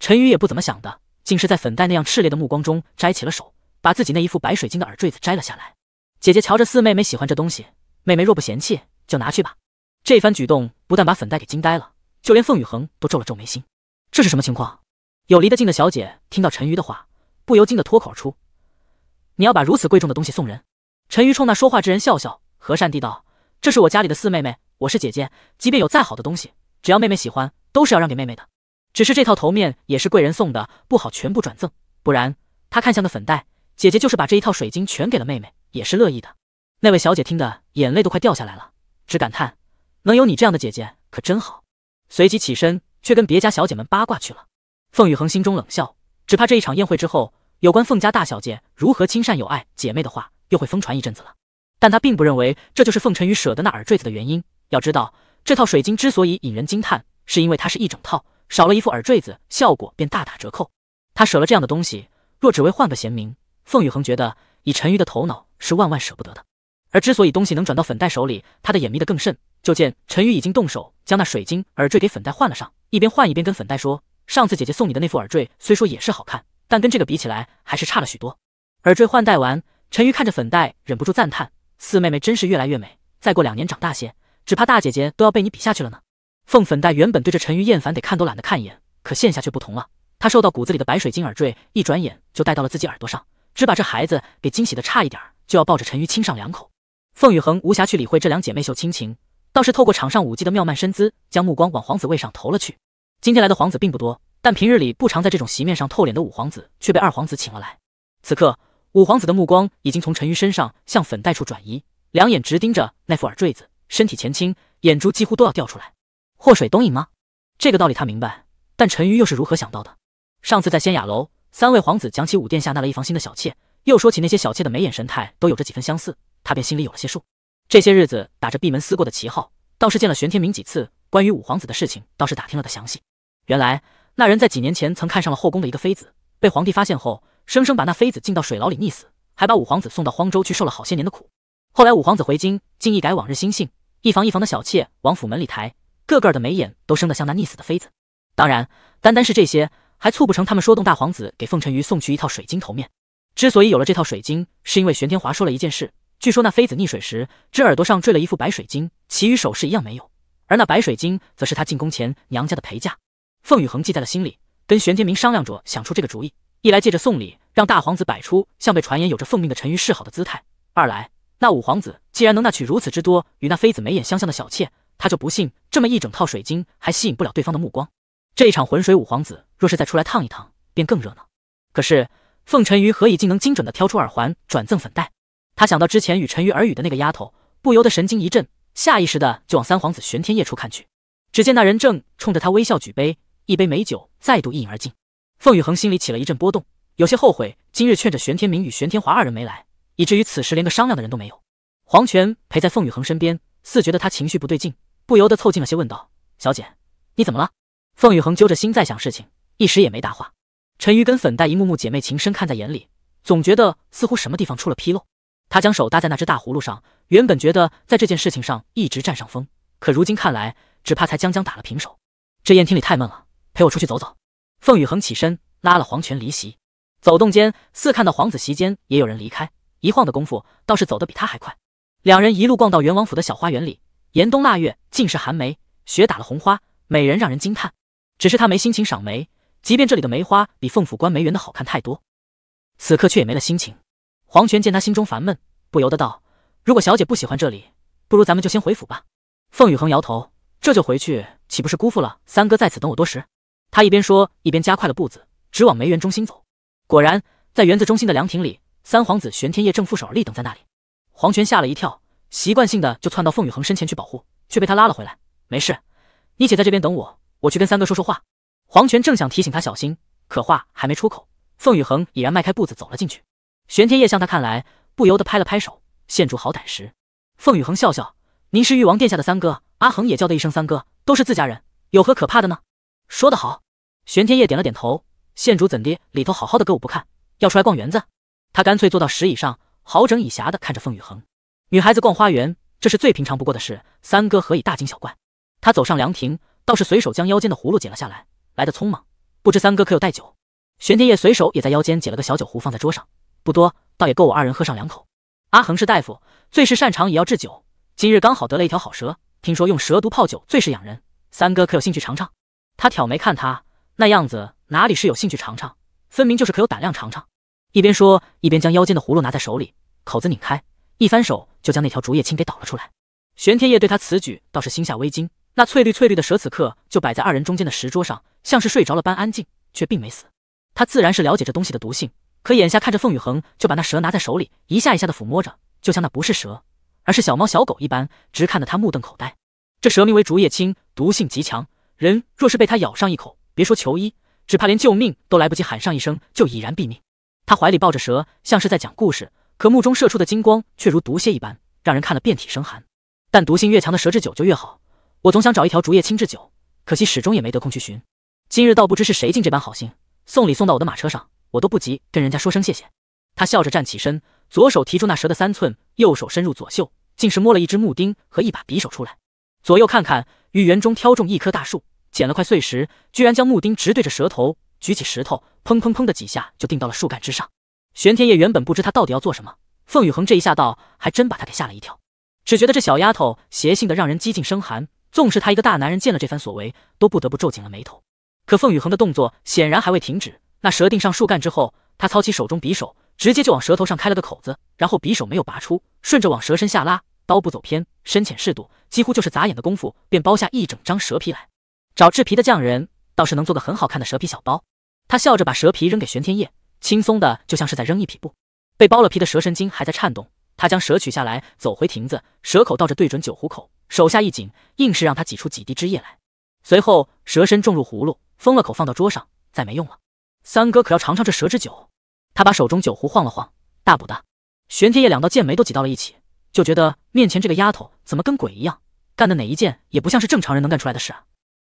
陈瑜也不怎么想的，竟是在粉黛那样炽烈的目光中摘起了手，把自己那一副白水晶的耳坠子摘了下来。姐姐瞧着四妹妹喜欢这东西，妹妹若不嫌弃，就拿去吧。这番举动不但把粉黛给惊呆了，就连凤雨恒都皱了皱眉心，这是什么情况？有离得近的小姐听到陈瑜的话，不由惊得脱口而出：“你要把如此贵重的东西送人？”陈鱼冲那说话之人笑笑，和善地道：“这是我家里的四妹妹，我是姐姐。即便有再好的东西，只要妹妹喜欢，都是要让给妹妹的。只是这套头面也是贵人送的，不好全部转赠。不然，她看向的粉黛姐姐，就是把这一套水晶全给了妹妹，也是乐意的。”那位小姐听得眼泪都快掉下来了，只感叹：“能有你这样的姐姐，可真好。”随即起身，却跟别家小姐们八卦去了。凤雨恒心中冷笑，只怕这一场宴会之后，有关凤家大小姐如何亲善友爱姐妹的话。又会疯传一阵子了，但他并不认为这就是凤沉鱼舍得那耳坠子的原因。要知道，这套水晶之所以引人惊叹，是因为它是一整套，少了一副耳坠子，效果便大打折扣。他舍了这样的东西，若只为换个贤名，凤雨恒觉得以陈瑜的头脑是万万舍不得的。而之所以东西能转到粉黛手里，他的眼眯得更甚，就见陈瑜已经动手将那水晶耳坠给粉黛换了上，一边换一边跟粉黛说：“上次姐姐送你的那副耳坠虽说也是好看，但跟这个比起来还是差了许多。”耳坠换戴完。陈瑜看着粉黛，忍不住赞叹：“四妹妹真是越来越美，再过两年长大些，只怕大姐姐都要被你比下去了呢。”凤粉黛原本对着陈瑜厌烦得看都懒得看一眼，可现下却不同了。她受到骨子里的白水晶耳坠，一转眼就戴到了自己耳朵上，只把这孩子给惊喜的差一点就要抱着陈瑜亲上两口。凤雨恒无暇去理会这两姐妹秀亲情，倒是透过场上舞姬的妙曼身姿，将目光往皇子位上投了去。今天来的皇子并不多，但平日里不常在这种席面上透脸的五皇子却被二皇子请了来。此刻。五皇子的目光已经从陈瑜身上向粉黛处转移，两眼直盯着那副耳坠子，身体前倾，眼珠几乎都要掉出来。祸水东引吗？这个道理他明白，但陈瑜又是如何想到的？上次在仙雅楼，三位皇子讲起五殿下纳了一房新的小妾，又说起那些小妾的眉眼神态都有着几分相似，他便心里有了些数。这些日子打着闭门思过的旗号，倒是见了玄天明几次，关于五皇子的事情倒是打听了个详细。原来那人在几年前曾看上了后宫的一个妃子，被皇帝发现后。生生把那妃子进到水牢里溺死，还把五皇子送到荒州去受了好些年的苦。后来五皇子回京，竟一改往日心性，一房一房的小妾往府门里抬，个个的眉眼都生得像那溺死的妃子。当然，单单是这些还促不成他们说动大皇子给凤沉鱼送去一套水晶头面。之所以有了这套水晶，是因为玄天华说了一件事：据说那妃子溺水时，只耳朵上坠了一副白水晶，其余首饰一样没有。而那白水晶，则是他进宫前娘家的陪嫁。凤宇恒记在了心里，跟玄天明商量着想出这个主意。一来借着送礼，让大皇子摆出向被传言有着奉命的陈瑜示好的姿态；二来，那五皇子既然能纳取如此之多与那妃子眉眼相像的小妾，他就不信这么一整套水晶还吸引不了对方的目光。这一场浑水，五皇子若是再出来烫一烫，便更热闹。可是，凤沉鱼何以竟能精准的挑出耳环转赠粉黛？他想到之前与陈瑜耳语的那个丫头，不由得神经一震，下意识的就往三皇子玄天夜处看去。只见那人正冲着他微笑举杯，一杯美酒再度一饮而尽。凤雨恒心里起了一阵波动，有些后悔今日劝着玄天明与玄天华二人没来，以至于此时连个商量的人都没有。黄泉陪在凤雨恒身边，似觉得他情绪不对劲，不由得凑近了些，问道：“小姐，你怎么了？”凤雨恒揪着心在想事情，一时也没答话。陈鱼跟粉黛一幕幕姐妹情深看在眼里，总觉得似乎什么地方出了纰漏。他将手搭在那只大葫芦上，原本觉得在这件事情上一直占上风，可如今看来，只怕才将将打了平手。这宴厅里太闷了，陪我出去走走。凤雨恒起身，拉了黄泉离席。走动间，似看到皇子席间也有人离开。一晃的功夫，倒是走得比他还快。两人一路逛到元王府的小花园里。严冬腊月，尽是寒梅，雪打了红花，美人让人惊叹。只是他没心情赏梅，即便这里的梅花比凤府观梅园的好看太多，此刻却也没了心情。黄泉见他心中烦闷，不由得道：“如果小姐不喜欢这里，不如咱们就先回府吧。”凤雨恒摇头：“这就回去，岂不是辜负了三哥在此等我多时？”他一边说，一边加快了步子，直往梅园中心走。果然，在园子中心的凉亭里，三皇子玄天夜正负手而立，等在那里。黄泉吓了一跳，习惯性的就窜到凤雨恒身前去保护，却被他拉了回来。没事，你且在这边等我，我去跟三哥说说话。黄泉正想提醒他小心，可话还没出口，凤雨恒已然迈开步子走了进去。玄天夜向他看来，不由得拍了拍手，县主好胆识。凤雨恒笑笑：“您是玉王殿下的三哥，阿恒也叫的一声三哥，都是自家人，有何可怕的呢？”说得好。玄天夜点了点头，县主怎的？里头好好的歌舞不看，要出来逛园子？他干脆坐到石椅上，好整以暇的看着凤雨恒。女孩子逛花园，这是最平常不过的事。三哥何以大惊小怪？他走上凉亭，倒是随手将腰间的葫芦解了下来。来得匆忙，不知三哥可有带酒？玄天夜随手也在腰间解了个小酒壶，放在桌上，不多，倒也够我二人喝上两口。阿恒是大夫，最是擅长以药制酒。今日刚好得了一条好蛇，听说用蛇毒泡酒最是养人。三哥可有兴趣尝尝？他挑眉看他。那样子哪里是有兴趣尝尝，分明就是可有胆量尝尝。一边说，一边将腰间的葫芦拿在手里，口子拧开，一翻手就将那条竹叶青给倒了出来。玄天夜对他此举倒是心下微惊，那翠绿翠绿的蛇此刻就摆在二人中间的石桌上，像是睡着了般安静，却并没死。他自然是了解这东西的毒性，可眼下看着凤雨恒就把那蛇拿在手里，一下一下的抚摸着，就像那不是蛇，而是小猫小狗一般，直看得他目瞪口呆。这蛇名为竹叶青，毒性极强，人若是被它咬上一口。别说求医，只怕连救命都来不及喊上一声，就已然毙命。他怀里抱着蛇，像是在讲故事，可目中射出的金光却如毒蝎一般，让人看了遍体生寒。但毒性越强的蛇制酒就越好，我总想找一条竹叶青制酒，可惜始终也没得空去寻。今日倒不知是谁竟这般好心，送礼送到我的马车上，我都不急跟人家说声谢谢。他笑着站起身，左手提住那蛇的三寸，右手伸入左袖，竟是摸了一只木钉和一把匕首出来，左右看看，于园中挑中一棵大树。捡了块碎石，居然将木钉直对着蛇头，举起石头，砰砰砰的几下就钉到了树干之上。玄天夜原本不知他到底要做什么，凤宇恒这一下倒还真把他给吓了一跳，只觉得这小丫头邪性的让人几近生寒，纵是他一个大男人见了这番所为，都不得不皱紧了眉头。可凤宇恒的动作显然还未停止，那蛇钉上树干之后，他操起手中匕首，直接就往蛇头上开了个口子，然后匕首没有拔出，顺着往蛇身下拉，刀不走偏，深浅适度，几乎就是眨眼的功夫便剥下一整张蛇皮来。找制皮的匠人倒是能做个很好看的蛇皮小包。他笑着把蛇皮扔给玄天叶，轻松的就像是在扔一匹布。被剥了皮的蛇神经还在颤动，他将蛇取下来，走回亭子，蛇口倒着对准酒壶口，手下一紧，硬是让他挤出几滴汁液来。随后蛇身重入葫芦，封了口放到桌上，再没用了。三哥可要尝尝这蛇之酒。他把手中酒壶晃了晃，大补的。玄天叶两道剑眉都挤到了一起，就觉得面前这个丫头怎么跟鬼一样，干的哪一件也不像是正常人能干出来的事啊。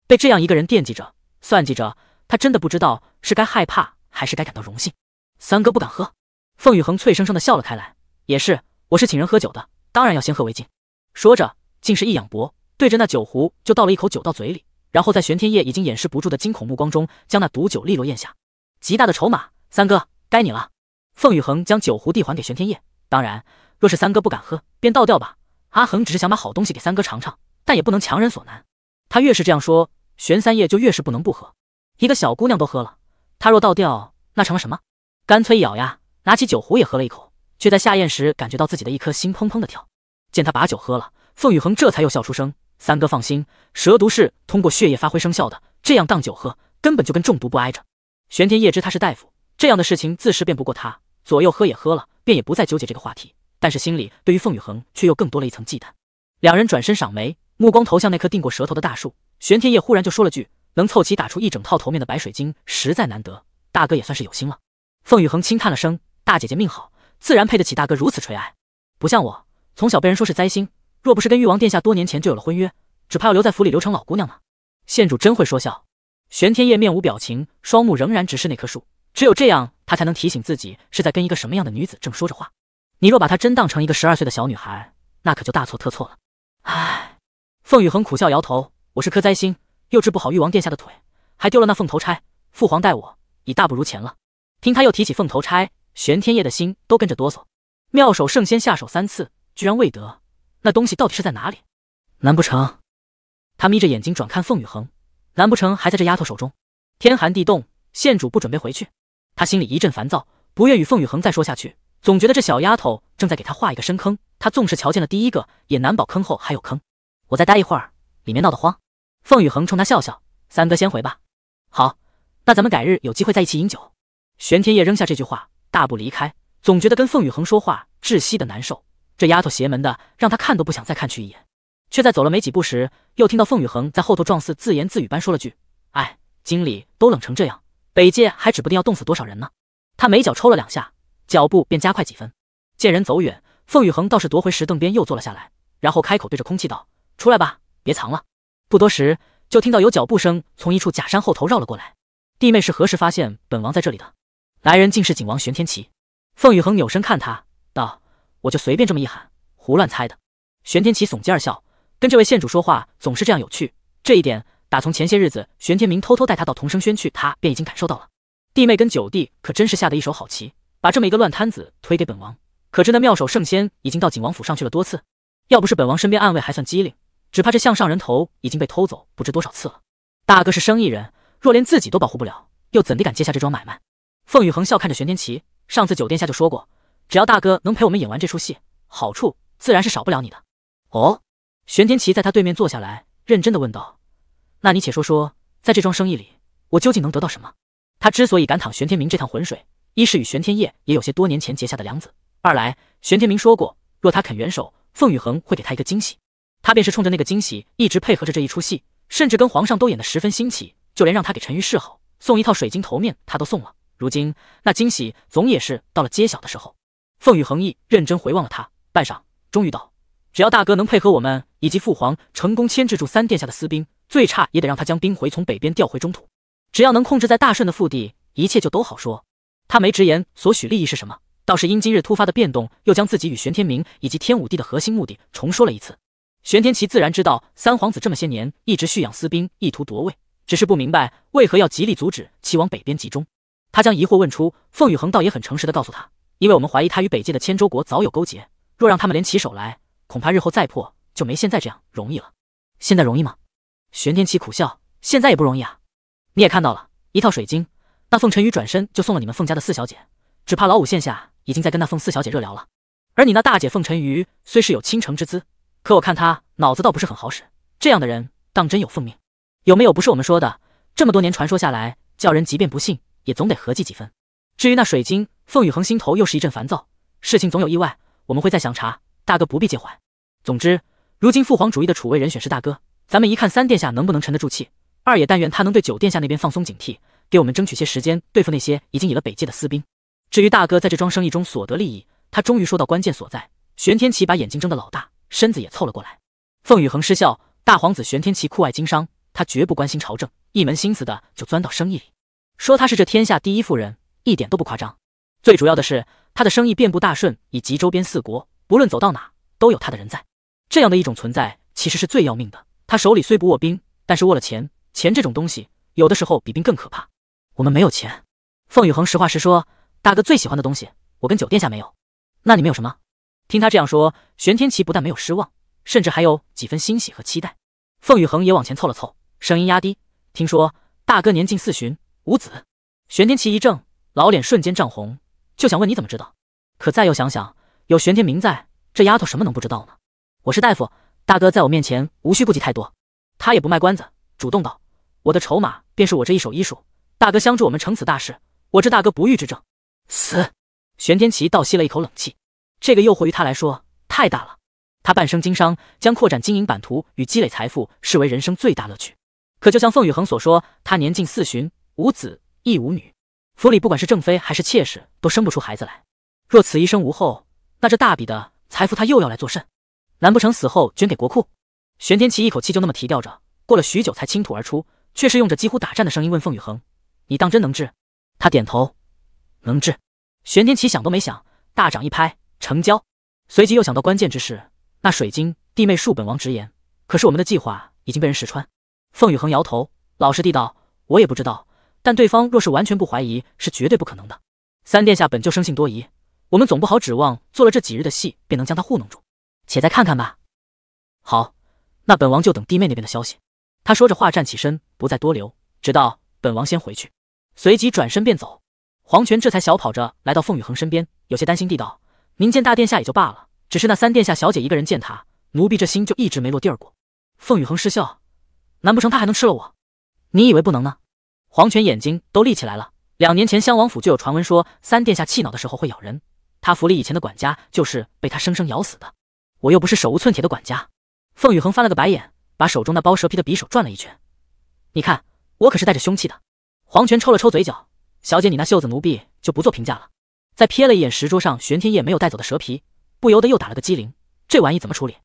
被这样一个人惦记着、算计着，他真的不知道是该害怕还是该感到荣幸。三哥不敢喝，凤雨恒脆生生的笑了开来。也是，我是请人喝酒的，当然要先喝为敬。说着，竟是一仰脖，对着那酒壶就倒了一口酒到嘴里，然后在玄天夜已经掩饰不住的惊恐目光中，将那毒酒利落咽下。极大的筹码，三哥该你了。凤雨恒将酒壶递还给玄天夜，当然，若是三哥不敢喝，便倒掉吧。阿恒只是想把好东西给三哥尝尝，但也不能强人所难。他越是这样说，玄三叶就越是不能不喝。一个小姑娘都喝了，他若倒掉，那成了什么？干脆一咬牙，拿起酒壶也喝了一口，却在下咽时感觉到自己的一颗心砰砰的跳。见他把酒喝了，凤雨恒这才又笑出声：“三哥放心，蛇毒是通过血液发挥生效的，这样当酒喝，根本就跟中毒不挨着。”玄天叶知他是大夫，这样的事情自是辩不过他，左右喝也喝了，便也不再纠结这个话题，但是心里对于凤雨恒却又更多了一层忌惮。两人转身赏梅。目光投向那棵定过舌头的大树，玄天夜忽然就说了句：“能凑齐打出一整套头面的白水晶，实在难得。大哥也算是有心了。”凤雨恒轻叹了声：“大姐姐命好，自然配得起大哥如此垂爱。不像我，从小被人说是灾星，若不是跟誉王殿下多年前就有了婚约，只怕要留在府里留成老姑娘呢。”县主真会说笑。玄天夜面无表情，双目仍然直视那棵树。只有这样，他才能提醒自己是在跟一个什么样的女子正说着话。你若把她真当成一个十二岁的小女孩，那可就大错特错了。唉。凤羽恒苦笑摇头：“我是颗灾星，又治不好誉王殿下的腿，还丢了那凤头钗。父皇待我已大不如前了。”听他又提起凤头钗，玄天夜的心都跟着哆嗦。妙手圣仙下手三次，居然未得，那东西到底是在哪里？难不成？他眯着眼睛转看凤羽恒，难不成还在这丫头手中？天寒地冻，县主不准备回去？他心里一阵烦躁，不愿与凤羽恒再说下去，总觉得这小丫头正在给他画一个深坑。他纵是瞧见了第一个，也难保坑后还有坑。我再待一会儿，里面闹得慌。凤雨恒冲他笑笑：“三哥先回吧。”好，那咱们改日有机会再一起饮酒。玄天夜扔下这句话，大步离开。总觉得跟凤雨恒说话窒息的难受，这丫头邪门的，让他看都不想再看去一眼。却在走了没几步时，又听到凤雨恒在后头撞似自言自语般说了句：“哎，经理都冷成这样，北界还指不定要冻死多少人呢。”他眉角抽了两下，脚步便加快几分。见人走远，凤雨恒倒是夺回石凳边又坐了下来，然后开口对着空气道。出来吧，别藏了。不多时，就听到有脚步声从一处假山后头绕了过来。弟妹是何时发现本王在这里的？来人竟是景王玄天齐。凤雨恒扭身看他道：“我就随便这么一喊，胡乱猜的。”玄天齐耸肩而笑，跟这位县主说话总是这样有趣。这一点，打从前些日子玄天明偷偷带他到童生轩去，他便已经感受到了。弟妹跟九弟可真是下得一手好棋，把这么一个乱摊子推给本王。可知那妙手圣仙已经到景王府上去了多次，要不是本王身边暗卫还算机灵。只怕这项上人头已经被偷走不知多少次了。大哥是生意人，若连自己都保护不了，又怎地敢接下这桩买卖？凤宇恒笑看着玄天琪，上次酒店下就说过，只要大哥能陪我们演完这出戏，好处自然是少不了你的。哦，玄天琪在他对面坐下来，认真的问道：“那你且说说，在这桩生意里，我究竟能得到什么？”他之所以敢淌玄天明这趟浑水，一是与玄天业也有些多年前结下的梁子，二来玄天明说过，若他肯援手，凤宇恒会给他一个惊喜。他便是冲着那个惊喜，一直配合着这一出戏，甚至跟皇上都演得十分新奇。就连让他给陈瑜示好，送一套水晶头面，他都送了。如今那惊喜总也是到了揭晓的时候。凤羽恒毅认真回望了他半晌，终于道：“只要大哥能配合我们以及父皇，成功牵制住三殿下的私兵，最差也得让他将兵回从北边调回中土。只要能控制在大顺的腹地，一切就都好说。”他没直言所许利益是什么，倒是因今日突发的变动，又将自己与玄天明以及天武帝的核心目的重说了一次。玄天奇自然知道三皇子这么些年一直蓄养私兵，意图夺位，只是不明白为何要极力阻止其往北边集中。他将疑惑问出，凤宇恒倒也很诚实的告诉他，因为我们怀疑他与北界的千州国早有勾结，若让他们联起手来，恐怕日后再破就没现在这样容易了。现在容易吗？玄天奇苦笑，现在也不容易啊。你也看到了，一套水晶，那凤晨鱼转身就送了你们凤家的四小姐，只怕老五现下已经在跟那凤四小姐热聊了。而你那大姐凤晨鱼虽是有倾城之姿。可我看他脑子倒不是很好使，这样的人当真有奉命？有没有不是我们说的？这么多年传说下来，叫人即便不信，也总得合计几分。至于那水晶，凤宇恒心头又是一阵烦躁。事情总有意外，我们会再详查，大哥不必介怀。总之，如今父皇主义的储位人选是大哥，咱们一看三殿下能不能沉得住气；二也但愿他能对九殿下那边放松警惕，给我们争取些时间对付那些已经以了北界的私兵。至于大哥在这桩生意中所得利益，他终于说到关键所在。玄天启把眼睛睁得老大。身子也凑了过来。凤宇恒失笑，大皇子玄天奇酷爱经商，他绝不关心朝政，一门心思的就钻到生意里。说他是这天下第一富人，一点都不夸张。最主要的是，他的生意遍布大顺以及周边四国，不论走到哪，都有他的人在。这样的一种存在，其实是最要命的。他手里虽不握兵，但是握了钱，钱这种东西，有的时候比兵更可怕。我们没有钱。凤宇恒实话实说，大哥最喜欢的东西，我跟九殿下没有，那你们有什么？听他这样说，玄天琪不但没有失望，甚至还有几分欣喜和期待。凤雨恒也往前凑了凑，声音压低：“听说大哥年近四旬，无子。”玄天琪一怔，老脸瞬间涨红，就想问你怎么知道，可再又想想，有玄天明在，这丫头什么能不知道呢？我是大夫，大哥在我面前无需顾忌太多。他也不卖关子，主动道：“我的筹码便是我这一手医术，大哥相助我们成此大事，我这大哥不育之症。”死！玄天琪倒吸了一口冷气。这个诱惑于他来说太大了。他半生经商，将扩展经营版图与积累财富视为人生最大乐趣。可就像凤雨恒所说，他年近四旬，无子亦无女，府里不管是正妃还是妾室，都生不出孩子来。若此一生无后，那这大笔的财富他又要来作甚？难不成死后捐给国库？玄天奇一口气就那么提调着，过了许久才倾吐而出，却是用着几乎打颤的声音问凤雨恒：“你当真能治？”他点头，能治。玄天奇想都没想，大掌一拍。成交，随即又想到关键之事，那水晶弟妹恕本王直言，可是我们的计划已经被人识穿。凤宇恒摇头，老实地道：“我也不知道，但对方若是完全不怀疑，是绝对不可能的。三殿下本就生性多疑，我们总不好指望做了这几日的戏，便能将他糊弄住。且再看看吧。”好，那本王就等弟妹那边的消息。他说着话站起身，不再多留，直到本王先回去。随即转身便走。黄泉这才小跑着来到凤宇恒身边，有些担心地道。您见大殿下也就罢了，只是那三殿下小姐一个人见他，奴婢这心就一直没落地儿过。凤雨恒失笑，难不成他还能吃了我？你以为不能呢？黄泉眼睛都立起来了。两年前襄王府就有传闻说三殿下气恼的时候会咬人，他府里以前的管家就是被他生生咬死的。我又不是手无寸铁的管家。凤雨恒翻了个白眼，把手中那包蛇皮的匕首转了一圈，你看，我可是带着凶器的。黄泉抽了抽嘴角，小姐你那袖子，奴婢就不做评价了。再瞥了一眼石桌上玄天夜没有带走的蛇皮，不由得又打了个激灵，这玩意怎么处理？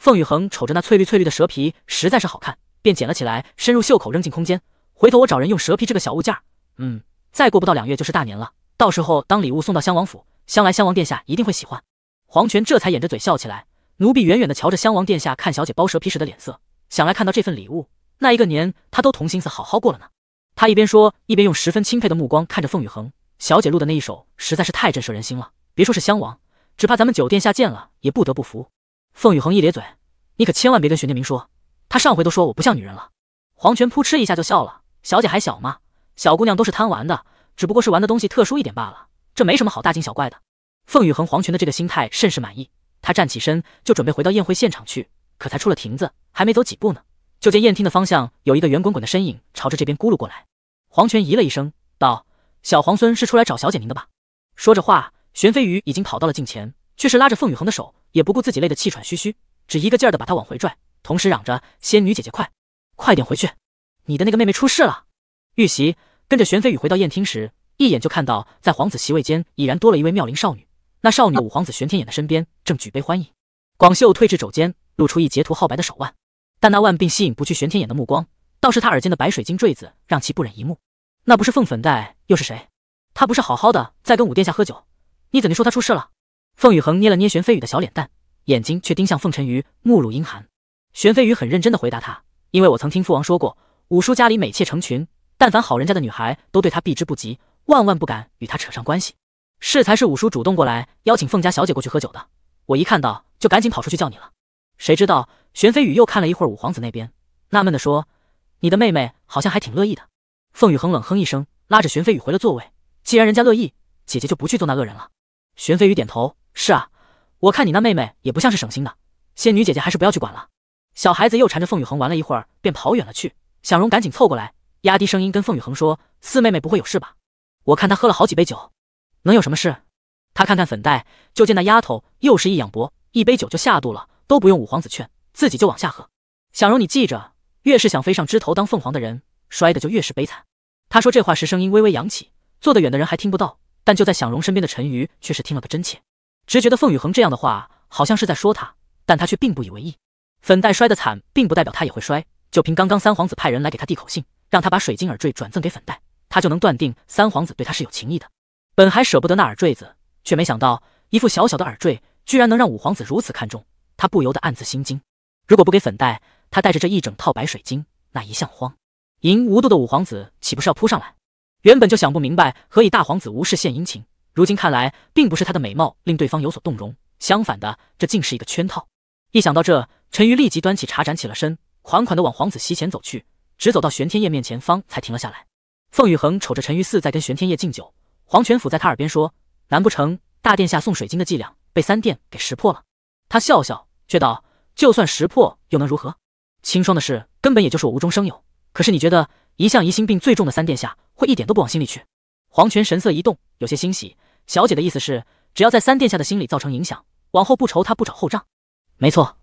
凤雨恒瞅着那翠绿翠绿的蛇皮，实在是好看，便捡了起来，伸入袖口，扔进空间。回头我找人用蛇皮这个小物件，嗯，再过不到两月就是大年了，到时候当礼物送到襄王府，襄来襄王殿下一定会喜欢。黄泉这才掩着嘴笑起来，奴婢远远的瞧着襄王殿下看小姐剥蛇皮时的脸色，想来看到这份礼物，那一个年他都同心思好好过了呢。他一边说，一边用十分钦佩的目光看着凤雨恒。小姐录的那一首实在是太震慑人心了，别说是襄王，只怕咱们酒殿下见了也不得不服。凤雨恒一咧嘴：“你可千万别跟玄天明说，他上回都说我不像女人了。”黄泉扑哧一下就笑了：“小姐还小嘛，小姑娘都是贪玩的，只不过是玩的东西特殊一点罢了，这没什么好大惊小怪的。”凤雨恒黄泉的这个心态甚是满意，他站起身就准备回到宴会现场去，可才出了亭子，还没走几步呢，就见宴厅的方向有一个圆滚滚的身影朝着这边咕噜过来。黄泉咦了一声，道。小皇孙是出来找小姐您的吧？说着话，玄飞羽已经跑到了近前，却是拉着凤雨恒的手，也不顾自己累得气喘吁吁，只一个劲儿的把他往回拽，同时嚷着：“仙女姐姐，快快点回去！你的那个妹妹出事了！”玉玺跟着玄飞羽回到宴厅时，一眼就看到在皇子席位间已然多了一位妙龄少女。那少女五皇子玄天眼的身边正举杯欢迎。广秀退至肘间，露出一截涂皓白的手腕，但那腕并吸引不去玄天眼的目光，倒是他耳间的白水晶坠子让其不忍一目。那不是凤粉黛？又是谁？他不是好好的在跟五殿下喝酒，你怎的说他出事了？凤雨恒捏了捏玄飞羽的小脸蛋，眼睛却盯向凤沉鱼，目露阴寒。玄飞羽很认真的回答他：“因为我曾听父王说过，五叔家里美妾成群，但凡好人家的女孩都对他避之不及，万万不敢与他扯上关系。是才是五叔主动过来邀请凤家小姐过去喝酒的，我一看到就赶紧跑出去叫你了。谁知道玄飞羽又看了一会儿五皇子那边，纳闷的说：‘你的妹妹好像还挺乐意的。’”凤雨恒冷哼一声。拉着玄飞羽回了座位，既然人家乐意，姐姐就不去做那恶人了。玄飞羽点头，是啊，我看你那妹妹也不像是省心的，仙女姐姐还是不要去管了。小孩子又缠着凤雨恒玩了一会儿，便跑远了去。小荣赶紧凑过来，压低声音跟凤雨恒说：“四妹妹不会有事吧？我看她喝了好几杯酒，能有什么事？”他看看粉黛，就见那丫头又是一仰脖，一杯酒就下肚了，都不用五皇子劝，自己就往下喝。小容，你记着，越是想飞上枝头当凤凰的人，摔的就越是悲惨。他说这话时声音微微扬起，坐得远的人还听不到，但就在想荣身边的陈瑜却是听了个真切，直觉得凤雨恒这样的话好像是在说他，但他却并不以为意。粉黛摔得惨，并不代表他也会摔，就凭刚刚三皇子派人来给他递口信，让他把水晶耳坠转赠给粉黛，他就能断定三皇子对他是有情意的。本还舍不得那耳坠子，却没想到一副小小的耳坠，居然能让五皇子如此看重，他不由得暗自心惊。如果不给粉黛，他带着这一整套白水晶，那一向慌。淫无度的五皇子岂不是要扑上来？原本就想不明白何以大皇子无事献殷勤，如今看来，并不是他的美貌令对方有所动容，相反的，这竟是一个圈套。一想到这，陈瑜立即端起茶盏，起了身，款款的往皇子席前走去，直走到玄天夜面前方才停了下来。凤雨恒瞅着陈瑜四在跟玄天夜敬酒，黄泉府在他耳边说：“难不成大殿下送水晶的伎俩被三殿给识破了？”他笑笑，却道：“就算识破又能如何？轻霜的事根本也就是我无中生有。”可是你觉得，一向疑心病最重的三殿下会一点都不往心里去？黄泉神色一动，有些欣喜。小姐的意思是，只要在三殿下的心里造成影响，往后不愁他不找后账。没错。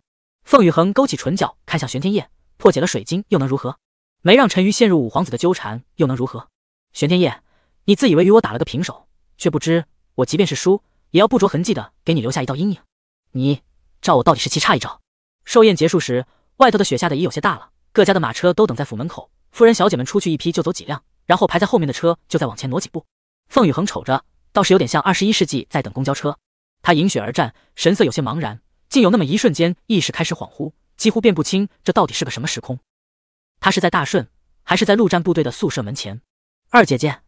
凤雨恒勾起唇角，看向玄天夜。破解了水晶又能如何？没让陈瑜陷入五皇子的纠缠又能如何？玄天夜，你自以为与我打了个平手，却不知我即便是输，也要不着痕迹的给你留下一道阴影。你照我到底是棋差一招。寿宴结束时，外头的雪下的已有些大了。各家的马车都等在府门口，夫人、小姐们出去一批就走几辆，然后排在后面的车就再往前挪几步。凤雨恒瞅着，倒是有点像二十一世纪在等公交车。他迎雪而站，神色有些茫然，竟有那么一瞬间意识开始恍惚，几乎辨不清这到底是个什么时空。他是在大顺，还是在陆战部队的宿舍门前？二姐姐，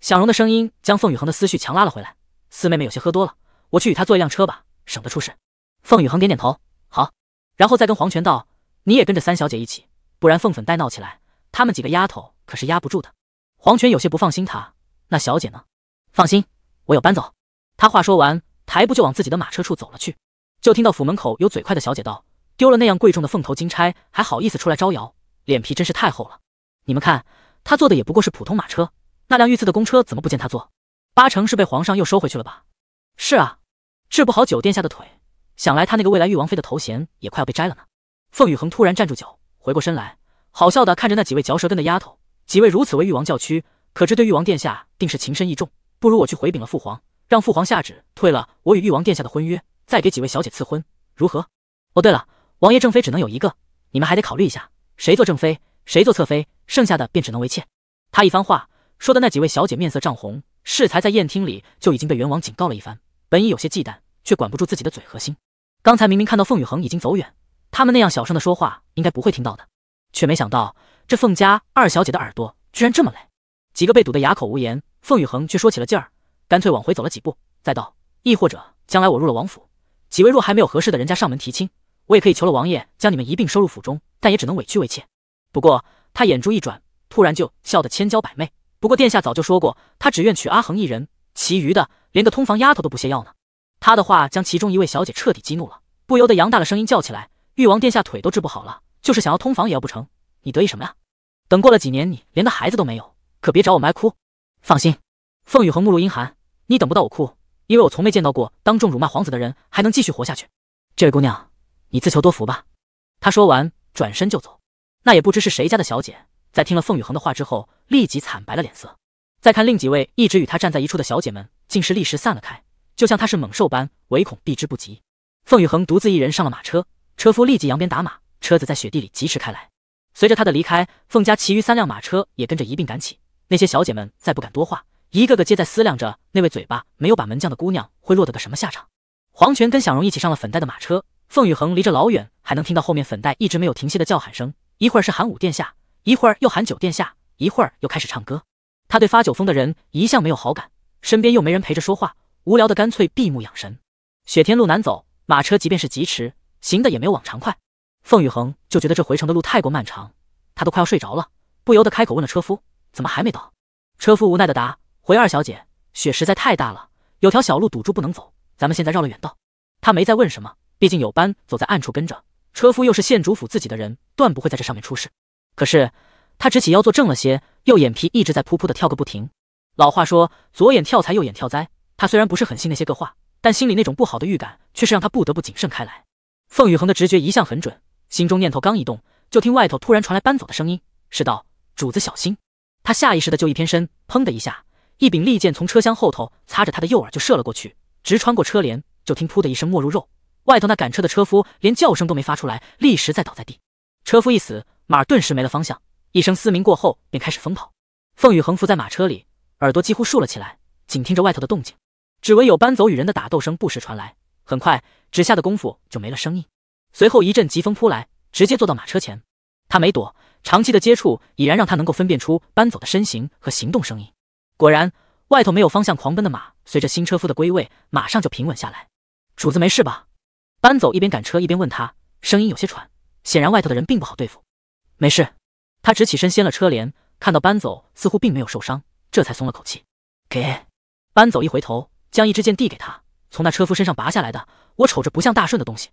小荣的声音将凤雨恒的思绪强拉了回来。四妹妹有些喝多了，我去与她坐一辆车吧，省得出事。凤雨恒点点头，好。然后再跟黄泉道：“你也跟着三小姐一起。”不然，凤粉带闹起来，他们几个丫头可是压不住的。黄泉有些不放心他。那小姐呢？放心，我有搬走。他话说完，抬步就往自己的马车处走了去。就听到府门口有嘴快的小姐道：“丢了那样贵重的凤头金钗，还好意思出来招摇，脸皮真是太厚了。你们看，他坐的也不过是普通马车，那辆御赐的公车怎么不见他坐？八成是被皇上又收回去了吧？”是啊，治不好九殿下的腿，想来他那个未来玉王妃的头衔也快要被摘了呢。凤雨恒突然站住脚。回过身来，好笑的看着那几位嚼舌根的丫头，几位如此为誉王叫屈，可知对誉王殿下定是情深意重。不如我去回禀了父皇，让父皇下旨退了我与誉王殿下的婚约，再给几位小姐赐婚，如何？哦，对了，王爷正妃只能有一个，你们还得考虑一下，谁做正妃，谁做侧妃，剩下的便只能为妾。他一番话说的那几位小姐面色涨红，适才在宴厅里就已经被元王警告了一番，本已有些忌惮，却管不住自己的嘴和心。刚才明明看到凤雨恒已经走远。他们那样小声的说话，应该不会听到的，却没想到这凤家二小姐的耳朵居然这么累，几个被堵得哑口无言，凤雨恒却说起了劲儿，干脆往回走了几步，再道：“亦或者将来我入了王府，几位若还没有合适的人家上门提亲，我也可以求了王爷将你们一并收入府中，但也只能委屈为妾。”不过他眼珠一转，突然就笑得千娇百媚。不过殿下早就说过，他只愿娶阿恒一人，其余的连个通房丫头都不屑要呢。他的话将其中一位小姐彻底激怒了，不由得扬大了声音叫起来。誉王殿下腿都治不好了，就是想要通房也要不成，你得意什么呀？等过了几年，你连个孩子都没有，可别找我埋哭。放心，凤宇恒目露阴寒，你等不到我哭，因为我从没见到过当众辱骂皇子的人还能继续活下去。这位姑娘，你自求多福吧。他说完，转身就走。那也不知是谁家的小姐，在听了凤宇恒的话之后，立即惨白了脸色。再看另几位一直与他站在一处的小姐们，竟是立时散了开，就像他是猛兽般，唯恐避之不及。凤宇恒独自一人上了马车。车夫立即扬鞭打马，车子在雪地里疾驰开来。随着他的离开，凤家其余三辆马车也跟着一并赶起。那些小姐们再不敢多话，一个个皆在思量着那位嘴巴没有把门将的姑娘会落得个什么下场。黄泉跟小荣一起上了粉黛的马车，凤雨恒离着老远还能听到后面粉黛一直没有停歇的叫喊声，一会儿是喊五殿下，一会儿又喊九殿下，一会儿又开始唱歌。他对发酒疯的人一向没有好感，身边又没人陪着说话，无聊的干脆闭目养神。雪天路难走，马车即便是疾驰。行的也没有往常快，凤雨恒就觉得这回程的路太过漫长，他都快要睡着了，不由得开口问了车夫：“怎么还没到？”车夫无奈的答：“回二小姐，雪实在太大了，有条小路堵住不能走，咱们现在绕了远道。”他没再问什么，毕竟有班走在暗处跟着，车夫又是县主府自己的人，断不会在这上面出事。可是他直起腰坐正了些，右眼皮一直在噗噗的跳个不停。老话说左眼跳财右眼跳灾，他虽然不是很信那些个话，但心里那种不好的预感却是让他不得不谨慎开来。凤雨恒的直觉一向很准，心中念头刚一动，就听外头突然传来搬走的声音，是道主子小心。他下意识的就一偏身，砰的一下，一柄利剑从车厢后头擦着他的右耳就射了过去，直穿过车帘，就听噗的一声没入肉。外头那赶车的车夫连叫声都没发出来，立时在倒在地。车夫一死，马顿时没了方向，一声嘶鸣过后便开始疯跑。凤雨恒伏在马车里，耳朵几乎竖了起来，紧听着外头的动静，只闻有搬走与人的打斗声不时传来。很快，只下的功夫就没了声音。随后一阵疾风扑来，直接坐到马车前。他没躲，长期的接触已然让他能够分辨出搬走的身形和行动声音。果然，外头没有方向狂奔的马，随着新车夫的归位，马上就平稳下来。主子没事吧？搬走一边赶车一边问他，声音有些喘，显然外头的人并不好对付。没事，他直起身掀了车帘，看到搬走似乎并没有受伤，这才松了口气。给，搬走一回头，将一支箭递给他。从那车夫身上拔下来的，我瞅着不像大顺的东西。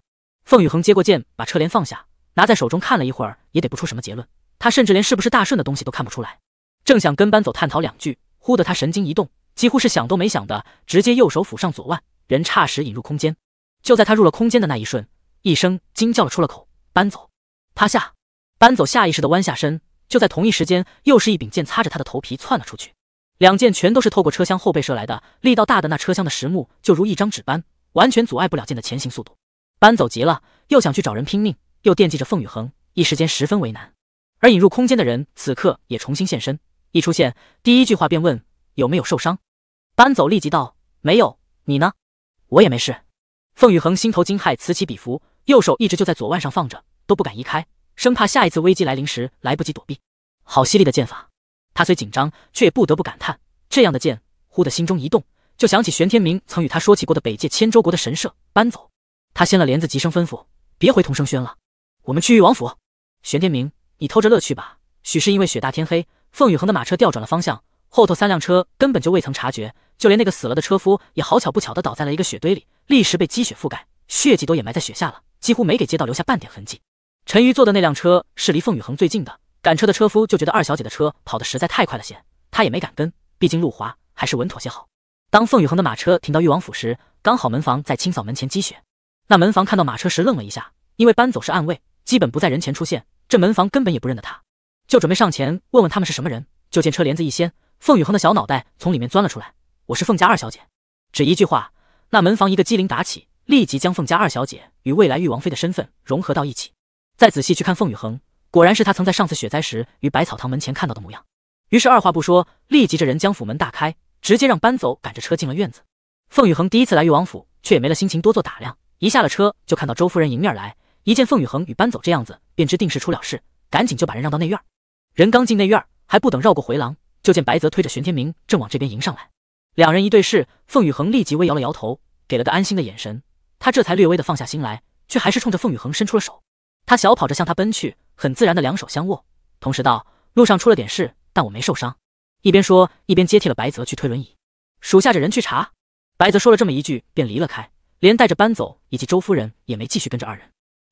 凤雨恒接过剑，把车帘放下，拿在手中看了一会儿，也得不出什么结论。他甚至连是不是大顺的东西都看不出来。正想跟班走探讨两句，忽的他神经一动，几乎是想都没想的，直接右手抚上左腕，人差时引入空间。就在他入了空间的那一瞬，一声惊叫了出了口。班走，趴下。班走下意识的弯下身，就在同一时间，又是一柄剑擦着他的头皮窜了出去。两箭全都是透过车厢后背射来的，力道大的那车厢的实木就如一张纸般，完全阻碍不了剑的前行速度。搬走急了，又想去找人拼命，又惦记着凤雨恒，一时间十分为难。而引入空间的人此刻也重新现身，一出现，第一句话便问有没有受伤。搬走立即道没有，你呢？我也没事。凤雨恒心头惊骇此起彼伏，右手一直就在左腕上放着，都不敢移开，生怕下一次危机来临时来不及躲避。好犀利的剑法！他虽紧张，却也不得不感叹，这样的剑。忽的心中一动，就想起玄天明曾与他说起过的北界千州国的神社搬走。他掀了帘子，急声吩咐：“别回同生轩了，我们去玉王府。”玄天明，你偷着乐去吧。许是因为雪大天黑，凤雨恒的马车调转了方向，后头三辆车根本就未曾察觉，就连那个死了的车夫也好巧不巧的倒在了一个雪堆里，立时被积雪覆盖，血迹都掩埋在雪下了，几乎没给街道留下半点痕迹。陈瑜坐的那辆车是离凤雨恒最近的。赶车的车夫就觉得二小姐的车跑得实在太快了些，他也没敢跟，毕竟路滑，还是稳妥些好。当凤雨恒的马车停到豫王府时，刚好门房在清扫门前积雪。那门房看到马车时愣了一下，因为搬走是暗卫，基本不在人前出现，这门房根本也不认得他，就准备上前问问他们是什么人。就见车帘子一掀，凤雨恒的小脑袋从里面钻了出来：“我是凤家二小姐。”只一句话，那门房一个机灵打起，立即将凤家二小姐与未来豫王妃的身份融合到一起。再仔细去看凤雨恒。果然是他曾在上次雪灾时于百草堂门前看到的模样。于是二话不说，立即着人将府门大开，直接让搬走赶着车进了院子。凤宇恒第一次来豫王府，却也没了心情多做打量。一下了车，就看到周夫人迎面来。一见凤宇恒与搬走这样子，便知定是出了事，赶紧就把人让到内院。人刚进内院，还不等绕过回廊，就见白泽推着玄天明正往这边迎上来。两人一对视，凤宇恒立即微摇了摇头，给了个安心的眼神。他这才略微的放下心来，却还是冲着凤宇恒伸出了手。他小跑着向他奔去。很自然的，两手相握，同时道：“路上出了点事，但我没受伤。”一边说，一边接替了白泽去推轮椅。属下着人去查。”白泽说了这么一句，便离了开，连带着搬走以及周夫人也没继续跟着二人。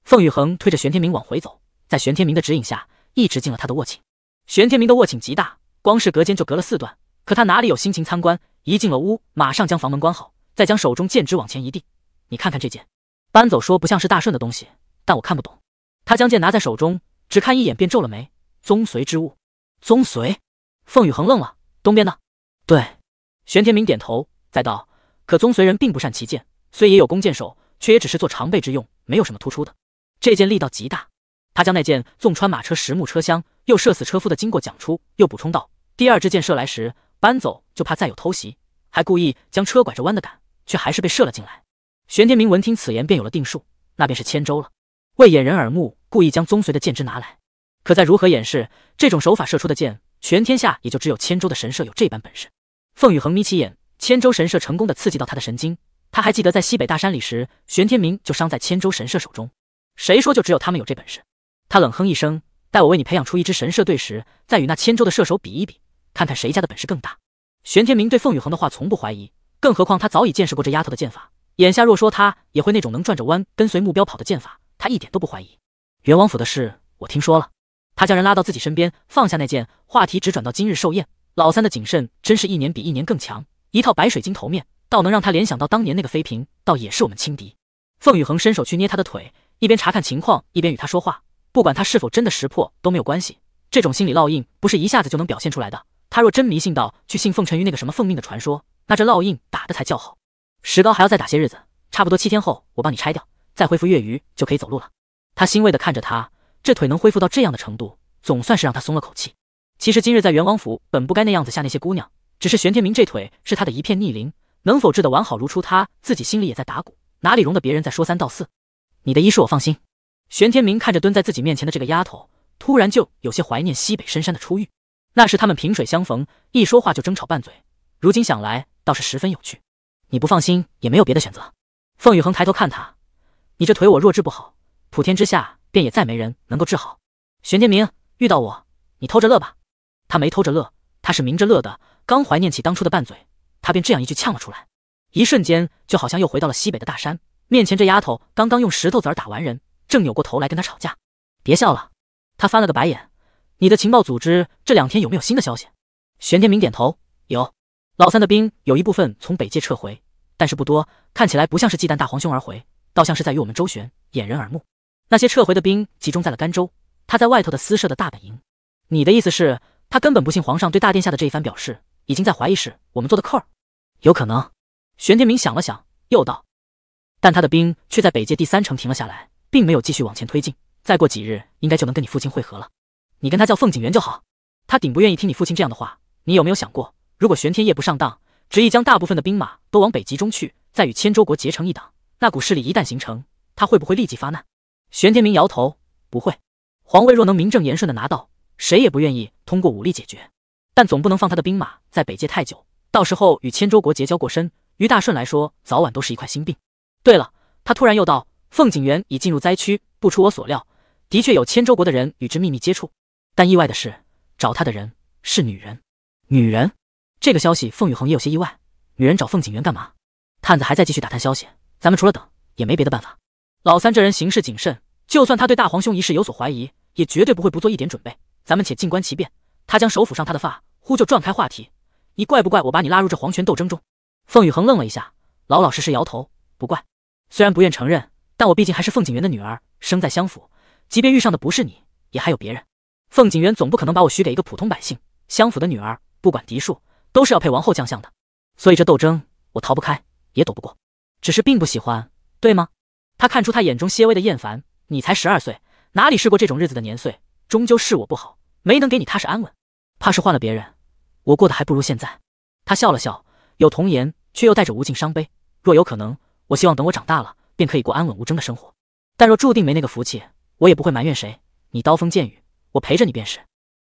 凤雨恒推着玄天明往回走，在玄天明的指引下，一直进了他的卧寝。玄天明的卧寝极大，光是隔间就隔了四段，可他哪里有心情参观？一进了屋，马上将房门关好，再将手中剑指往前一递：“你看看这剑。”搬走说：“不像是大顺的东西，但我看不懂。”他将剑拿在手中。只看一眼便皱了眉，宗随之物。宗随，凤羽恒愣了。东边呢？对，玄天明点头，再道，可宗随人并不善骑剑，虽也有弓箭手，却也只是做常备之用，没有什么突出的。这箭力道极大，他将那箭纵穿马车实木车厢，又射死车夫的经过讲出，又补充道，第二支箭射来时，搬走就怕再有偷袭，还故意将车拐着弯的赶，却还是被射了进来。玄天明闻听此言便有了定数，那便是千州了。为掩人耳目。故意将宗随的剑支拿来，可再如何掩饰，这种手法射出的箭，全天下也就只有千州的神社有这般本事。凤雨恒眯起眼，千州神社成功的刺激到他的神经。他还记得在西北大山里时，玄天明就伤在千州神社手中。谁说就只有他们有这本事？他冷哼一声，待我为你培养出一支神社队时，再与那千州的射手比一比，看看谁家的本事更大。玄天明对凤雨恒的话从不怀疑，更何况他早已见识过这丫头的剑法。眼下若说他也会那种能转着弯跟随目标跑的剑法，他一点都不怀疑。元王府的事，我听说了。他将人拉到自己身边，放下那剑，话题直转到今日寿宴。老三的谨慎真是一年比一年更强。一套白水晶头面，倒能让他联想到当年那个妃嫔，倒也是我们轻敌。凤雨恒伸手去捏他的腿，一边查看情况，一边与他说话。不管他是否真的识破，都没有关系。这种心理烙印不是一下子就能表现出来的。他若真迷信到去信凤陈于那个什么奉命的传说，那这烙印打的才叫好。石膏还要再打些日子，差不多七天后，我帮你拆掉，再恢复月余就可以走路了。他欣慰地看着他，这腿能恢复到这样的程度，总算是让他松了口气。其实今日在元王府本不该那样子吓那些姑娘，只是玄天明这腿是他的一片逆鳞，能否治得完好如初，他自己心里也在打鼓。哪里容得别人再说三道四？你的医术我放心。玄天明看着蹲在自己面前的这个丫头，突然就有些怀念西北深山的初遇。那时他们萍水相逢，一说话就争吵拌嘴，如今想来倒是十分有趣。你不放心也没有别的选择。凤雨恒抬头看他，你这腿我弱智不好。普天之下，便也再没人能够治好。玄天明遇到我，你偷着乐吧。他没偷着乐，他是明着乐的。刚怀念起当初的拌嘴，他便这样一句呛了出来。一瞬间，就好像又回到了西北的大山面前。这丫头刚刚用石头子儿打完人，正扭过头来跟他吵架。别笑了。他翻了个白眼。你的情报组织这两天有没有新的消息？玄天明点头，有。老三的兵有一部分从北界撤回，但是不多，看起来不像是忌惮大皇兄而回，倒像是在与我们周旋，掩人耳目。那些撤回的兵集中在了甘州，他在外头的私设的大本营。你的意思是，他根本不信皇上对大殿下的这一番表示，已经在怀疑是我们做的扣儿？有可能。玄天明想了想，又道：“但他的兵却在北界第三城停了下来，并没有继续往前推进。再过几日，应该就能跟你父亲会合了。你跟他叫凤景元就好。他顶不愿意听你父亲这样的话。你有没有想过，如果玄天夜不上当，执意将大部分的兵马都往北极中去，再与千州国结成一党，那股势力一旦形成，他会不会立即发难？”玄天明摇头，不会。皇位若能名正言顺的拿到，谁也不愿意通过武力解决。但总不能放他的兵马在北界太久，到时候与千州国结交过深，于大顺来说，早晚都是一块心病。对了，他突然又道，凤景元已进入灾区，不出我所料，的确有千州国的人与之秘密接触。但意外的是，找他的人是女人。女人？这个消息，凤宇恒也有些意外。女人找凤景元干嘛？探子还在继续打探消息，咱们除了等，也没别的办法。老三这人行事谨慎，就算他对大皇兄一事有所怀疑，也绝对不会不做一点准备。咱们且静观其变。他将手抚上他的发，忽就转开话题：“你怪不怪我把你拉入这皇权斗争中？”凤雨恒愣了一下，老老实实摇头：“不怪。”虽然不愿承认，但我毕竟还是凤景元的女儿，生在相府，即便遇上的不是你，也还有别人。凤景元总不可能把我许给一个普通百姓。相府的女儿，不管嫡庶，都是要配王后将相的，所以这斗争我逃不开，也躲不过。只是并不喜欢，对吗？他看出他眼中些微的厌烦，你才十二岁，哪里是过这种日子的年岁？终究是我不好，没能给你踏实安稳，怕是换了别人，我过得还不如现在。他笑了笑，有童颜却又带着无尽伤悲。若有可能，我希望等我长大了，便可以过安稳无争的生活。但若注定没那个福气，我也不会埋怨谁。你刀锋剑雨，我陪着你便是。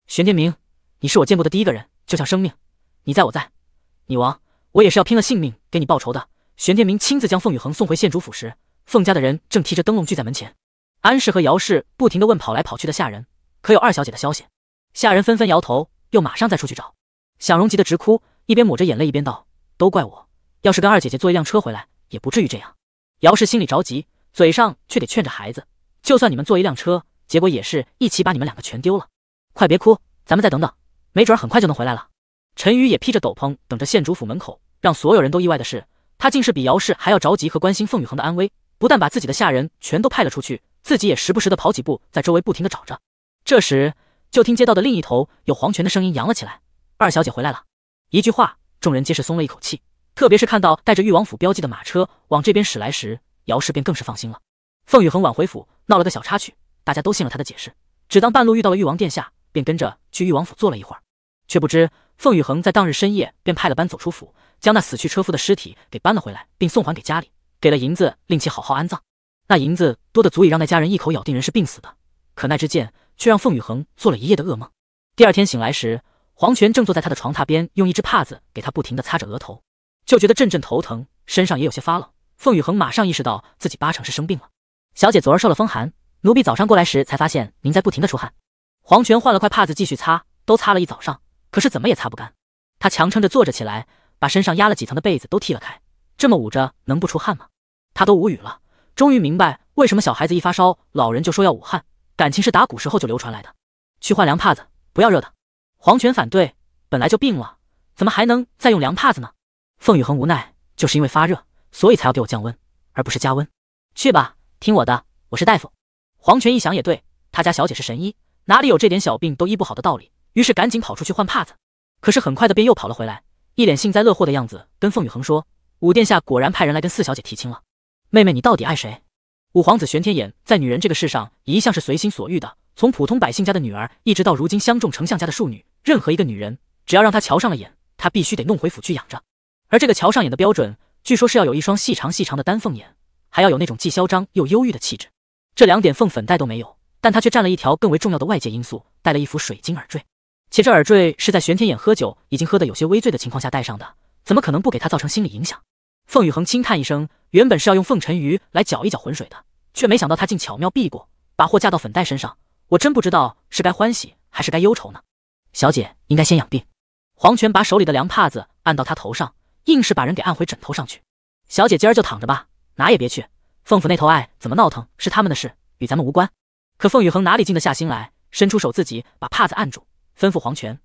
玄天明，你是我见过的第一个人，就像生命，你在我在，你亡，我也是要拼了性命给你报仇的。玄天明亲自将凤雨恒送回县主府时。凤家的人正提着灯笼聚在门前，安氏和姚氏不停地问跑来跑去的下人，可有二小姐的消息。下人纷纷摇头，又马上再出去找。小荣急得直哭，一边抹着眼泪，一边道：“都怪我，要是跟二姐姐坐一辆车回来，也不至于这样。”姚氏心里着急，嘴上却得劝着孩子：“就算你们坐一辆车，结果也是一起把你们两个全丢了。快别哭，咱们再等等，没准很快就能回来了。”陈宇也披着斗篷等着县主府门口。让所有人都意外的是，他竟是比姚氏还要着急和关心凤雨恒的安危。不但把自己的下人全都派了出去，自己也时不时的跑几步，在周围不停的找着。这时，就听街道的另一头有黄泉的声音扬了起来：“二小姐回来了。”一句话，众人皆是松了一口气。特别是看到带着豫王府标记的马车往这边驶来时，姚氏便更是放心了。凤雨恒晚回府，闹了个小插曲，大家都信了他的解释，只当半路遇到了豫王殿下，便跟着去豫王府坐了一会儿。却不知，凤雨恒在当日深夜便派了班走出府，将那死去车夫的尸体给搬了回来，并送还给家里。给了银子，令其好好安葬。那银子多得足以让那家人一口咬定人是病死的。可那支箭却让凤雨恒做了一夜的噩梦。第二天醒来时，黄泉正坐在他的床榻边，用一只帕子给他不停地擦着额头，就觉得阵阵头疼，身上也有些发冷。凤雨恒马上意识到自己八成是生病了。小姐昨儿受了风寒，奴婢早上过来时才发现您在不停地出汗。黄泉换了块帕子继续擦，都擦了一早上，可是怎么也擦不干。他强撑着坐着起来，把身上压了几层的被子都踢了开。这么捂着能不出汗吗？他都无语了，终于明白为什么小孩子一发烧，老人就说要捂汗，感情是打古时候就流传来的。去换凉帕子，不要热的。黄泉反对，本来就病了，怎么还能再用凉帕子呢？凤雨恒无奈，就是因为发热，所以才要给我降温，而不是加温。去吧，听我的，我是大夫。黄泉一想也对，他家小姐是神医，哪里有这点小病都医不好的道理？于是赶紧跑出去换帕子，可是很快的便又跑了回来，一脸幸灾乐祸的样子，跟凤雨恒说。五殿下果然派人来跟四小姐提亲了。妹妹，你到底爱谁？五皇子玄天眼在女人这个世上一向是随心所欲的，从普通百姓家的女儿，一直到如今相中丞相家的庶女，任何一个女人，只要让他瞧上了眼，他必须得弄回府去养着。而这个瞧上眼的标准，据说是要有一双细长细长的丹凤眼，还要有那种既嚣张又忧郁的气质。这两点凤粉黛都没有，但他却占了一条更为重要的外界因素，戴了一副水晶耳坠。且这耳坠是在玄天眼喝酒已经喝得有些微醉的情况下戴上的。怎么可能不给他造成心理影响？凤雨恒轻叹一声，原本是要用凤沉鱼来搅一搅浑水的，却没想到他竟巧妙避过，把祸嫁到粉黛身上。我真不知道是该欢喜还是该忧愁呢。小姐应该先养病。黄泉把手里的凉帕子按到她头上，硬是把人给按回枕头上去。小姐今儿就躺着吧，哪也别去。凤府那头爱怎么闹腾是他们的事，与咱们无关。可凤雨恒哪里静得下心来，伸出手自己把帕子按住，吩咐黄泉：“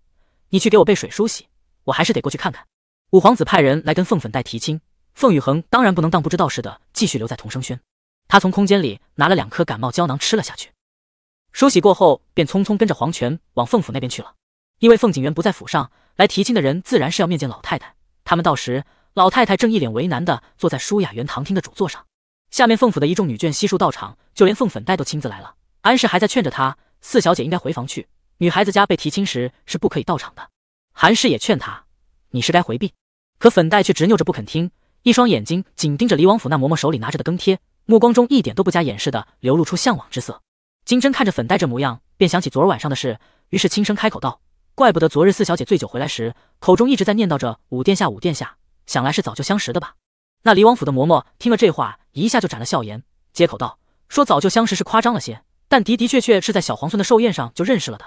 你去给我备水梳洗，我还是得过去看看。”五皇子派人来跟凤粉黛提亲，凤雨恒当然不能当不知道似的，继续留在童生轩。他从空间里拿了两颗感冒胶囊吃了下去，梳洗过后便匆匆跟着黄泉往凤府那边去了。因为凤景元不在府上，来提亲的人自然是要面见老太太。他们到时，老太太正一脸为难的坐在舒雅园堂厅的主座上，下面凤府的一众女眷悉数到场，就连凤粉黛都亲自来了。安氏还在劝着她：“四小姐应该回房去，女孩子家被提亲时是不可以到场的。”韩氏也劝她：“你是该回避。”可粉黛却执拗着不肯听，一双眼睛紧盯着离王府那嬷嬷手里拿着的更贴，目光中一点都不加掩饰的流露出向往之色。金针看着粉黛这模样，便想起昨晚上的事，于是轻声开口道：“怪不得昨日四小姐醉酒回来时，口中一直在念叨着五殿下、五殿下，想来是早就相识的吧？”那离王府的嬷嬷听了这话，一下就展了笑颜，接口道：“说早就相识是夸张了些，但的的确确是在小皇孙的寿宴上就认识了的。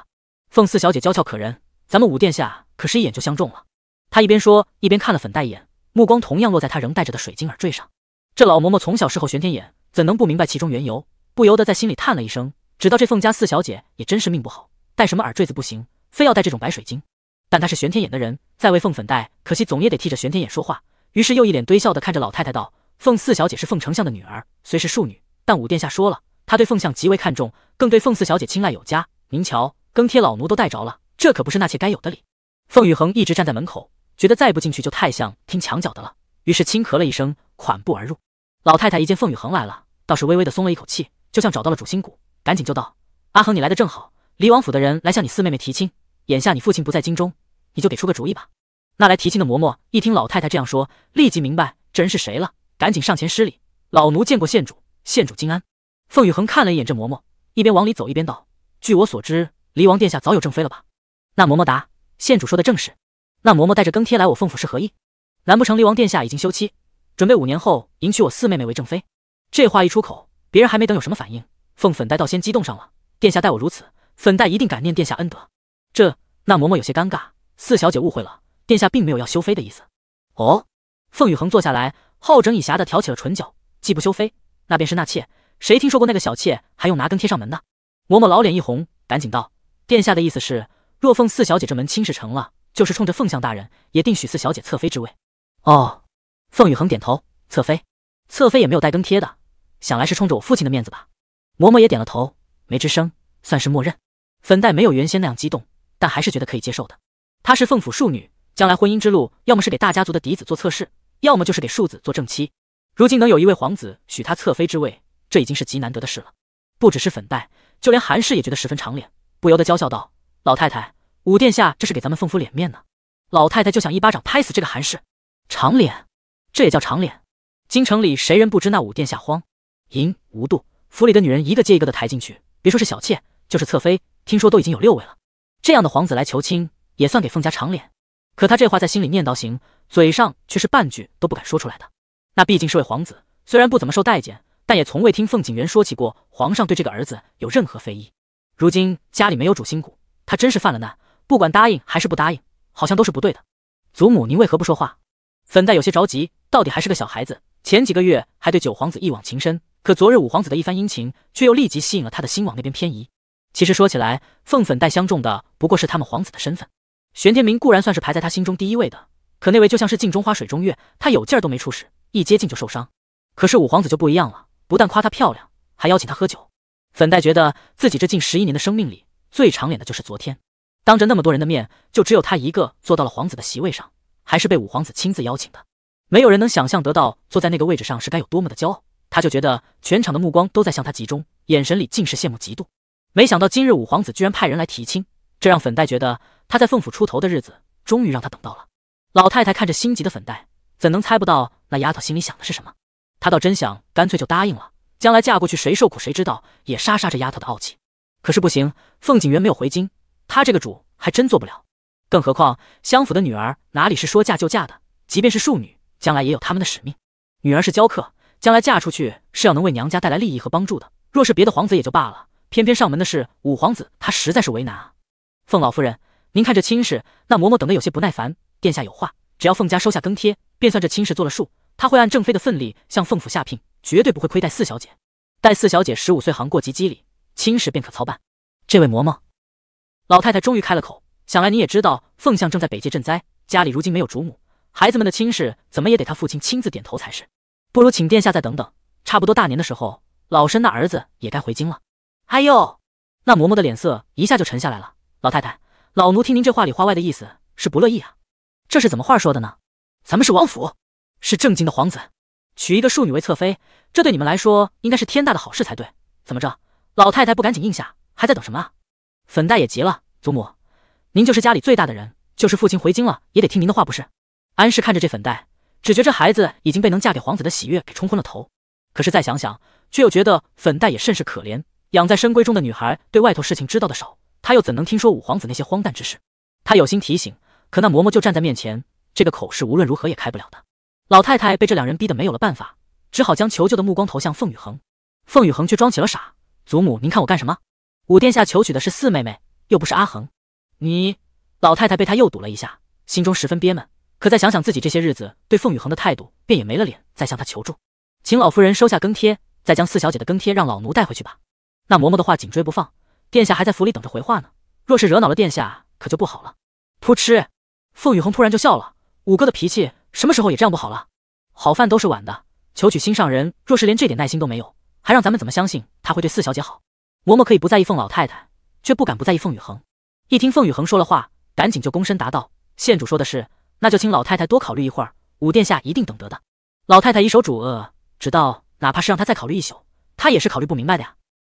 凤四小姐娇俏可人，咱们五殿下可是一眼就相中了。”他一边说，一边看了粉黛眼，目光同样落在她仍戴着的水晶耳坠上。这老嬷嬷从小侍候玄天眼，怎能不明白其中缘由？不由得在心里叹了一声，知道这凤家四小姐也真是命不好，戴什么耳坠子不行，非要戴这种白水晶。但她是玄天眼的人，在为凤粉黛，可惜总也得替着玄天眼说话。于是又一脸堆笑的看着老太太道：“凤四小姐是凤丞相的女儿，虽是庶女，但五殿下说了，他对凤相极为看重，更对凤四小姐青睐有加。您瞧，更贴老奴都带着了，这可不是纳妾该有的礼。”凤雨恒一直站在门口。觉得再不进去就太像听墙角的了，于是轻咳了一声，款步而入。老太太一见凤雨恒来了，倒是微微的松了一口气，就像找到了主心骨，赶紧就道：“阿恒，你来的正好，离王府的人来向你四妹妹提亲，眼下你父亲不在京中，你就给出个主意吧。”那来提亲的嬷嬷一听老太太这样说，立即明白这人是谁了，赶紧上前施礼：“老奴见过县主，县主金安。”凤雨恒看了一眼这嬷嬷，一边往里走一边道：“据我所知，离王殿下早有正妃了吧？”那嬷嬷答：“县主说的正是。”那嬷嬷带着更贴来我凤府是何意？难不成离王殿下已经休妻，准备五年后迎娶我四妹妹为正妃？这话一出口，别人还没等有什么反应，凤粉黛倒先激动上了。殿下待我如此，粉黛一定感念殿下恩德。这那嬷嬷有些尴尬，四小姐误会了，殿下并没有要休妃的意思。哦，凤雨恒坐下来，好整以暇的挑起了唇角，既不休妃，那便是纳妾。谁听说过那个小妾还用拿更贴上门的？嬷嬷老脸一红，赶紧道：殿下的意思是，若凤四小姐这门亲事成了。就是冲着凤相大人也定许四小姐侧妃之位，哦，凤雨恒点头，侧妃，侧妃也没有带跟贴的，想来是冲着我父亲的面子吧。嬷嬷也点了头，没吱声，算是默认。粉黛没有原先那样激动，但还是觉得可以接受的。她是凤府庶女，将来婚姻之路要么是给大家族的嫡子做侧室，要么就是给庶子做正妻。如今能有一位皇子许她侧妃之位，这已经是极难得的事了。不只是粉黛，就连韩氏也觉得十分长脸，不由得娇笑道：“老太太。”五殿下这是给咱们凤府脸面呢，老太太就想一巴掌拍死这个韩氏。长脸，这也叫长脸？京城里谁人不知那五殿下荒淫无度，府里的女人一个接一个的抬进去，别说是小妾，就是侧妃，听说都已经有六位了。这样的皇子来求亲也算给凤家长脸。可他这话在心里念叨行，嘴上却是半句都不敢说出来的。那毕竟是位皇子，虽然不怎么受待见，但也从未听凤景元说起过皇上对这个儿子有任何非议。如今家里没有主心骨，他真是犯了难。不管答应还是不答应，好像都是不对的。祖母，您为何不说话？粉黛有些着急，到底还是个小孩子。前几个月还对九皇子一往情深，可昨日五皇子的一番殷勤，却又立即吸引了他的心往那边偏移。其实说起来，凤粉黛相中的不过是他们皇子的身份。玄天明固然算是排在他心中第一位的，可那位就像是镜中花水中月，他有劲儿都没处使，一接近就受伤。可是五皇子就不一样了，不但夸她漂亮，还邀请她喝酒。粉黛觉得自己这近十一年的生命里，最长脸的就是昨天。当着那么多人的面，就只有他一个坐到了皇子的席位上，还是被五皇子亲自邀请的。没有人能想象得到，坐在那个位置上是该有多么的骄傲。他就觉得全场的目光都在向他集中，眼神里尽是羡慕嫉妒。没想到今日五皇子居然派人来提亲，这让粉黛觉得他在凤府出头的日子终于让他等到了。老太太看着心急的粉黛，怎能猜不到那丫头心里想的是什么？她倒真想干脆就答应了，将来嫁过去谁受苦谁知道，也杀杀这丫头的傲气。可是不行，凤锦元没有回京。他这个主还真做不了，更何况相府的女儿哪里是说嫁就嫁的？即便是庶女，将来也有他们的使命。女儿是娇客，将来嫁出去是要能为娘家带来利益和帮助的。若是别的皇子也就罢了，偏偏上门的是五皇子，他实在是为难啊。凤老夫人，您看这亲事，那嬷嬷等得有些不耐烦。殿下有话，只要凤家收下更贴，便算这亲事做了数。他会按正妃的份例向凤府下聘，绝对不会亏待四小姐。待四小姐十五岁行过及笄礼，亲事便可操办。这位嬷嬷。老太太终于开了口，想来你也知道，凤相正在北界赈灾，家里如今没有主母，孩子们的亲事怎么也得他父亲亲自点头才是。不如请殿下再等等，差不多大年的时候，老身那儿子也该回京了。哎呦，那嬷嬷的脸色一下就沉下来了。老太太，老奴听您这话里话外的意思是不乐意啊？这是怎么话说的呢？咱们是王府，是正经的皇子，娶一个庶女为侧妃，这对你们来说应该是天大的好事才对。怎么着，老太太不赶紧应下，还在等什么啊？粉黛也急了，祖母，您就是家里最大的人，就是父亲回京了也得听您的话，不是？安氏看着这粉黛，只觉这孩子已经被能嫁给皇子的喜悦给冲昏了头。可是再想想，却又觉得粉黛也甚是可怜，养在深闺中的女孩对外头事情知道的少，她又怎能听说五皇子那些荒诞之事？她有心提醒，可那嬷嬷就站在面前，这个口是无论如何也开不了的。老太太被这两人逼得没有了办法，只好将求救的目光投向凤雨恒。凤雨恒却装起了傻，祖母您看我干什么？五殿下求娶的是四妹妹，又不是阿衡。你老太太被他又堵了一下，心中十分憋闷。可再想想自己这些日子对凤雨恒的态度，便也没了脸再向他求助。请老夫人收下更贴，再将四小姐的更贴让老奴带回去吧。那嬷嬷的话紧追不放，殿下还在府里等着回话呢。若是惹恼了殿下，可就不好了。噗嗤，凤雨恒突然就笑了。五哥的脾气什么时候也这样不好了？好饭都是碗的，求娶心上人，若是连这点耐心都没有，还让咱们怎么相信他会对四小姐好？嬷嬷可以不在意凤老太太，却不敢不在意凤雨恒。一听凤雨恒说了话，赶紧就躬身答道：“县主说的是，那就请老太太多考虑一会儿。五殿下一定懂得的。”老太太以手主额，直道哪怕是让他再考虑一宿，他也是考虑不明白的呀。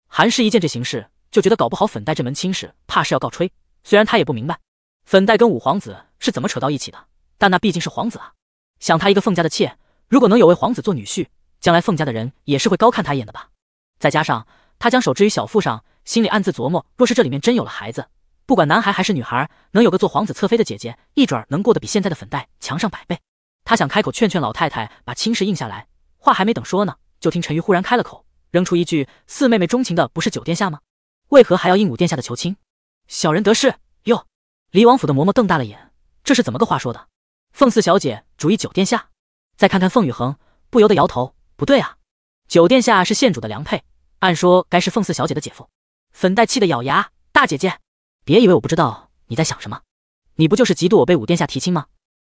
韩氏一见这形势，就觉得搞不好粉黛这门亲事怕是要告吹。虽然他也不明白粉黛跟五皇子是怎么扯到一起的，但那毕竟是皇子啊。想他一个凤家的妾，如果能有位皇子做女婿，将来凤家的人也是会高看他一眼的吧。再加上。他将手置于小腹上，心里暗自琢磨：若是这里面真有了孩子，不管男孩还是女孩，能有个做皇子侧妃的姐姐，一准儿能过得比现在的粉黛强上百倍。他想开口劝劝老太太把亲事应下来，话还没等说呢，就听陈瑜忽然开了口，扔出一句：“四妹妹钟情的不是九殿下吗？为何还要应五殿下的求亲？”小人得势哟！离王府的嬷嬷瞪大了眼，这是怎么个话说的？凤四小姐主意九殿下，再看看凤雨恒，不由得摇头：不对啊，九殿下是县主的良配。按说该是凤四小姐的姐夫，粉黛气得咬牙：“大姐姐，别以为我不知道你在想什么，你不就是嫉妒我被五殿下提亲吗？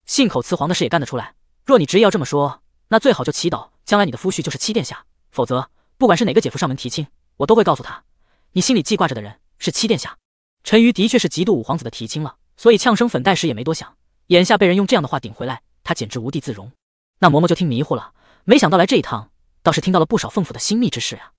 信口雌黄的事也干得出来。若你执意要这么说，那最好就祈祷将来你的夫婿就是七殿下，否则不管是哪个姐夫上门提亲，我都会告诉他，你心里记挂着的人是七殿下。陈瑜的确是嫉妒五皇子的提亲了，所以呛声粉黛时也没多想。眼下被人用这样的话顶回来，他简直无地自容。那嬷嬷就听迷糊了，没想到来这一趟，倒是听到了不少凤府的新密之事啊。”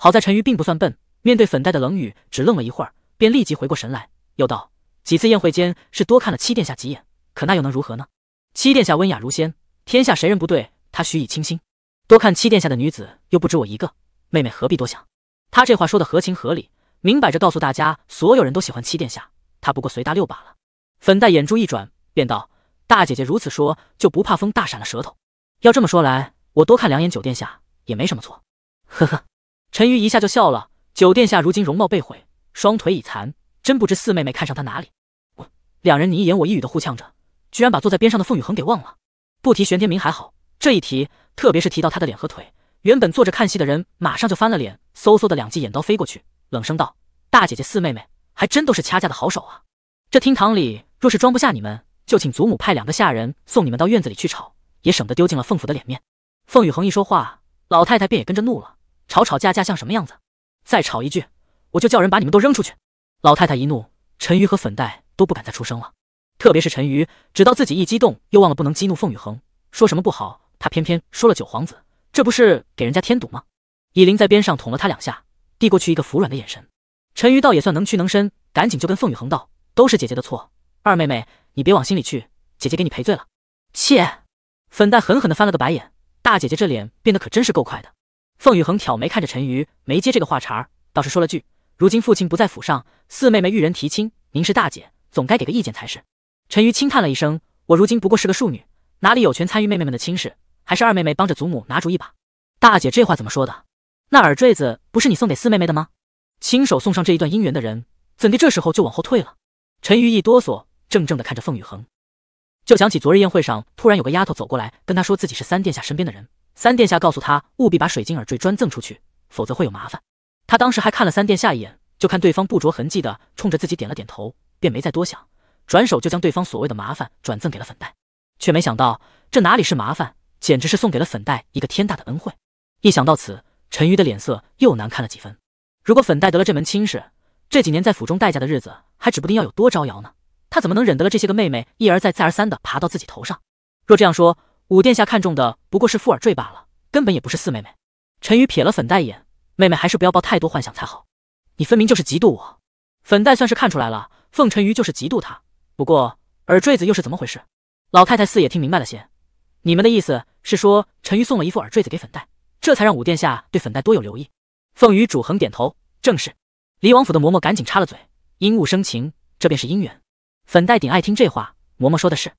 好在陈鱼并不算笨，面对粉黛的冷语，只愣了一会儿，便立即回过神来，又道：“几次宴会间是多看了七殿下几眼，可那又能如何呢？七殿下温雅如仙，天下谁人不对他许以倾心？多看七殿下的女子又不止我一个，妹妹何必多想？”他这话说的合情合理，明摆着告诉大家，所有人都喜欢七殿下，他不过随大溜罢了。粉黛眼珠一转，便道：“大姐姐如此说，就不怕风大闪了舌头？要这么说来，我多看两眼九殿下也没什么错。”呵呵。陈瑜一下就笑了。九殿下如今容貌被毁，双腿已残，真不知四妹妹看上他哪里。两人你一言我一语的互呛着，居然把坐在边上的凤雨恒给忘了。不提玄天明还好，这一提，特别是提到他的脸和腿，原本坐着看戏的人马上就翻了脸，嗖嗖的两记眼刀飞过去，冷声道：“大姐姐、四妹妹，还真都是掐架的好手啊！这厅堂里若是装不下你们，就请祖母派两个下人送你们到院子里去吵，也省得丢尽了凤府的脸面。”凤雨恒一说话，老太太便也跟着怒了。吵吵架架像什么样子？再吵一句，我就叫人把你们都扔出去！老太太一怒，陈鱼和粉黛都不敢再出声了。特别是陈鱼，知道自己一激动，又忘了不能激怒凤雨恒，说什么不好，他偏偏说了九皇子，这不是给人家添堵吗？以琳在边上捅了他两下，递过去一个服软的眼神。陈鱼倒也算能屈能伸，赶紧就跟凤雨恒道：“都是姐姐的错，二妹妹你别往心里去，姐姐给你赔罪了。”切！粉黛狠狠地翻了个白眼，大姐姐这脸变得可真是够快的。凤雨恒挑眉看着陈瑜，没接这个话茬儿，倒是说了句：“如今父亲不在府上，四妹妹遇人提亲，您是大姐，总该给个意见才是。”陈瑜轻叹了一声：“我如今不过是个庶女，哪里有权参与妹妹们的亲事？还是二妹妹帮着祖母拿主意吧。”大姐这话怎么说的？那耳坠子不是你送给四妹妹的吗？亲手送上这一段姻缘的人，怎地这时候就往后退了？陈瑜一哆嗦，怔怔地看着凤雨恒，就想起昨日宴会上，突然有个丫头走过来，跟他说自己是三殿下身边的人。三殿下告诉他，务必把水晶耳坠专赠出去，否则会有麻烦。他当时还看了三殿下一眼，就看对方不着痕迹的冲着自己点了点头，便没再多想，转手就将对方所谓的麻烦转赠给了粉黛。却没想到，这哪里是麻烦，简直是送给了粉黛一个天大的恩惠。一想到此，陈瑜的脸色又难看了几分。如果粉黛得了这门亲事，这几年在府中待嫁的日子还指不定要有多招摇呢。他怎么能忍得了这些个妹妹一而再、再而三的爬到自己头上？若这样说，五殿下看中的不过是副耳坠罢了，根本也不是四妹妹。陈宇瞥了粉黛一眼，妹妹还是不要抱太多幻想才好。你分明就是嫉妒我。粉黛算是看出来了，凤沉鱼就是嫉妒她。不过耳坠子又是怎么回事？老太太似也听明白了些，你们的意思是说，陈宇送了一副耳坠子给粉黛，这才让五殿下对粉黛多有留意。凤羽主恒点头，正是。离王府的嬷嬷赶紧插了嘴，因物生情，这便是姻缘。粉黛顶爱听这话，嬷嬷说的是。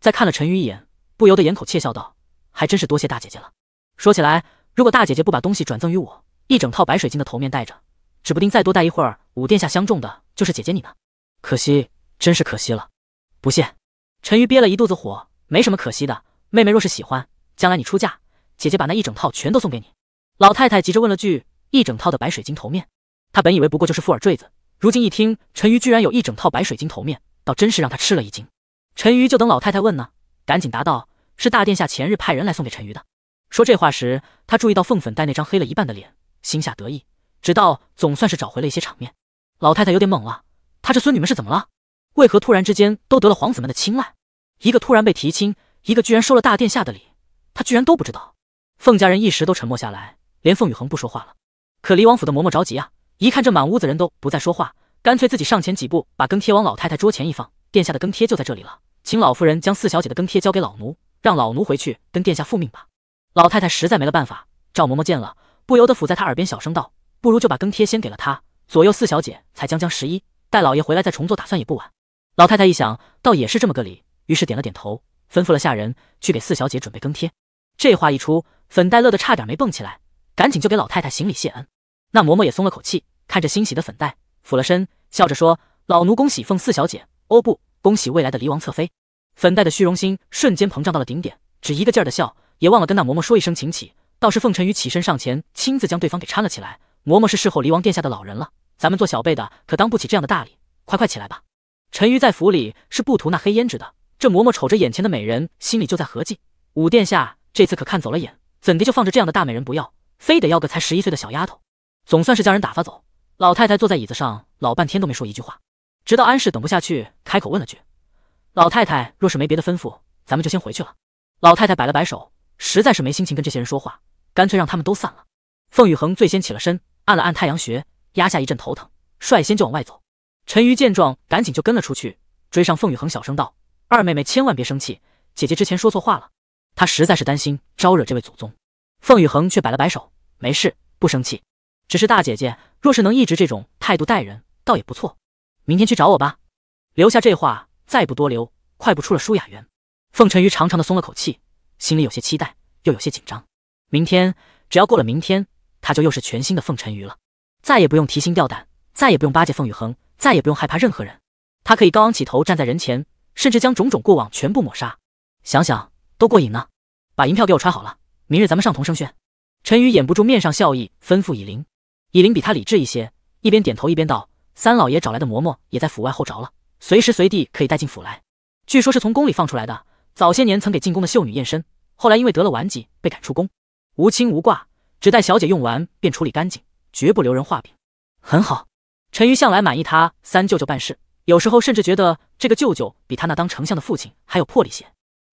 再看了陈宇一眼。不由得掩口窃笑道：“还真是多谢大姐姐了。说起来，如果大姐姐不把东西转赠于我，一整套白水晶的头面戴着，指不定再多戴一会儿，五殿下相中的就是姐姐你呢。可惜，真是可惜了。”不谢，陈鱼憋了一肚子火，没什么可惜的。妹妹若是喜欢，将来你出嫁，姐姐把那一整套全都送给你。老太太急着问了句：“一整套的白水晶头面？”她本以为不过就是副耳坠子，如今一听陈鱼居然有一整套白水晶头面，倒真是让她吃了一惊。陈鱼就等老太太问呢。赶紧答道：“是大殿下前日派人来送给陈瑜的。”说这话时，他注意到凤粉黛那张黑了一半的脸，心下得意，直到总算是找回了一些场面。老太太有点懵了，她这孙女们是怎么了？为何突然之间都得了皇子们的青睐？一个突然被提亲，一个居然收了大殿下的礼，她居然都不知道。凤家人一时都沉默下来，连凤雨恒不说话了。可离王府的嬷嬷着急啊，一看这满屋子人都不再说话，干脆自己上前几步，把更贴往老太太桌前一放：“殿下的更贴就在这里了。”请老夫人将四小姐的更贴交给老奴，让老奴回去跟殿下复命吧。老太太实在没了办法，赵嬷嬷见了，不由得附在她耳边小声道：“不如就把更贴先给了她，左右四小姐才将将十一，待老爷回来再重做打算也不晚。”老太太一想，倒也是这么个理，于是点了点头，吩咐了下人去给四小姐准备更贴。这话一出，粉黛乐得差点没蹦起来，赶紧就给老太太行礼谢恩。那嬷嬷也松了口气，看着欣喜的粉黛，俯了身笑着说：“老奴恭喜凤四小姐，哦不，恭喜未来的离王侧妃。”粉黛的虚荣心瞬间膨胀到了顶点，只一个劲儿的笑，也忘了跟那嬷嬷说一声请起。倒是凤晨羽起身上前，亲自将对方给搀了起来。嬷嬷是事后离王殿下的老人了，咱们做小辈的可当不起这样的大礼，快快起来吧。陈瑜在府里是不图那黑胭脂的，这嬷嬷瞅着眼前的美人，心里就在合计：五殿下这次可看走了眼，怎地就放着这样的大美人不要，非得要个才十一岁的小丫头？总算是将人打发走。老太太坐在椅子上，老半天都没说一句话，直到安氏等不下去，开口问了句。老太太若是没别的吩咐，咱们就先回去了。老太太摆了摆手，实在是没心情跟这些人说话，干脆让他们都散了。凤雨恒最先起了身，按了按太阳穴，压下一阵头疼，率先就往外走。陈瑜见状，赶紧就跟了出去，追上凤雨恒，小声道：“二妹妹千万别生气，姐姐之前说错话了。她实在是担心招惹这位祖宗。”凤雨恒却摆了摆手：“没事，不生气。只是大姐姐若是能一直这种态度待人，倒也不错。明天去找我吧。”留下这话。再不多留，快步出了舒雅园。凤沉鱼长长的松了口气，心里有些期待，又有些紧张。明天只要过了明天，他就又是全新的凤沉鱼了，再也不用提心吊胆，再也不用巴结凤雨恒，再也不用害怕任何人。他可以高昂起头站在人前，甚至将种种过往全部抹杀。想想都过瘾呢。把银票给我揣好了，明日咱们上同生轩。陈宇掩不住面上笑意，吩咐以琳。以琳比他理智一些，一边点头一边道：“三老爷找来的嬷嬷也在府外候着了。”随时随地可以带进府来，据说是从宫里放出来的。早些年曾给进宫的秀女验身，后来因为得了顽疾被赶出宫，无亲无挂，只待小姐用完便处理干净，绝不留人画饼。很好，陈瑜向来满意他三舅舅办事，有时候甚至觉得这个舅舅比他那当丞相的父亲还有魄力些。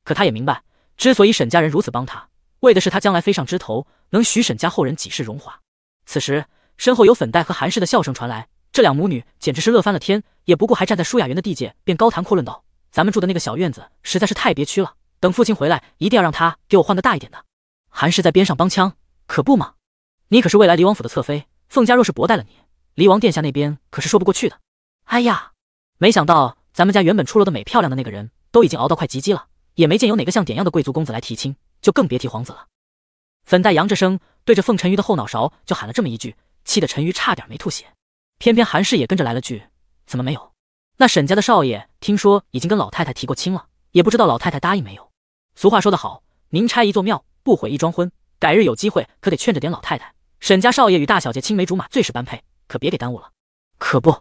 可他也明白，之所以沈家人如此帮他，为的是他将来飞上枝头，能许沈家后人几世荣华。此时身后有粉黛和韩氏的笑声传来。这两母女简直是乐翻了天，也不顾还站在舒雅园的地界，便高谈阔论道：“咱们住的那个小院子实在是太憋屈了，等父亲回来，一定要让他给我换个大一点的。”韩氏在边上帮腔：“可不嘛，你可是未来离王府的侧妃，凤家若是薄待了你，离王殿下那边可是说不过去的。”哎呀，没想到咱们家原本出落的美漂亮的那个人，都已经熬到快及笄了，也没见有哪个像点样的贵族公子来提亲，就更别提皇子了。粉黛扬着声对着凤沉鱼的后脑勺就喊了这么一句，气得沉鱼差点没吐血。偏偏韩氏也跟着来了句：“怎么没有？那沈家的少爷听说已经跟老太太提过亲了，也不知道老太太答应没有。”俗话说得好，“宁拆一座庙，不毁一桩婚。”改日有机会可得劝着点老太太。沈家少爷与大小姐青梅竹马，最是般配，可别给耽误了。可不，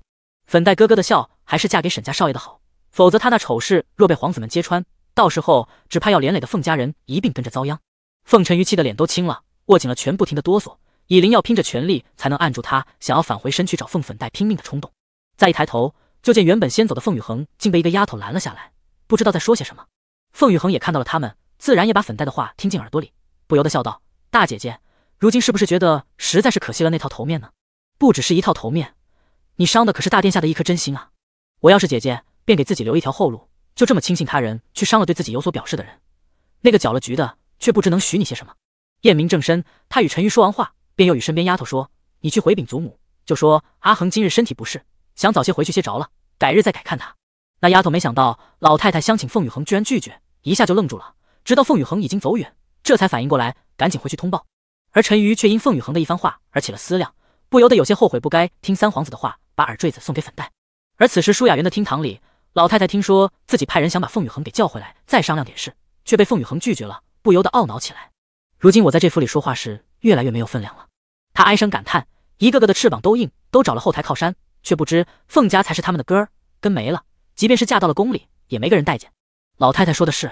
粉黛咯咯的笑，还是嫁给沈家少爷的好，否则他那丑事若被皇子们揭穿，到时候只怕要连累的凤家人一并跟着遭殃。凤沉鱼气的脸都青了，握紧了拳，不停的哆嗦。以灵药拼着全力才能按住他，想要返回身去找凤粉黛拼命的冲动。再一抬头，就见原本先走的凤雨恒竟被一个丫头拦了下来，不知道在说些什么。凤雨恒也看到了他们，自然也把粉黛的话听进耳朵里，不由得笑道：“大姐姐，如今是不是觉得实在是可惜了那套头面呢？不只是一套头面，你伤的可是大殿下的一颗真心啊！我要是姐姐，便给自己留一条后路，就这么轻信他人，去伤了对自己有所表示的人。那个搅了局的，却不知能许你些什么。”验明正身，他与陈瑜说完话。便又与身边丫头说：“你去回禀祖母，就说阿恒今日身体不适，想早些回去歇着了，改日再改看他。”那丫头没想到老太太相请凤雨恒居然拒绝，一下就愣住了，直到凤雨恒已经走远，这才反应过来，赶紧回去通报。而陈瑜却因凤雨恒的一番话而起了思量，不由得有些后悔，不该听三皇子的话，把耳坠子送给粉黛。而此时舒雅园的厅堂里，老太太听说自己派人想把凤雨恒给叫回来再商量点事，却被凤雨恒拒绝了，不由得懊恼起来。如今我在这府里说话时。越来越没有分量了，他唉声感叹，一个个的翅膀都硬，都找了后台靠山，却不知凤家才是他们的根儿，根没了，即便是嫁到了宫里，也没个人待见。老太太说的是，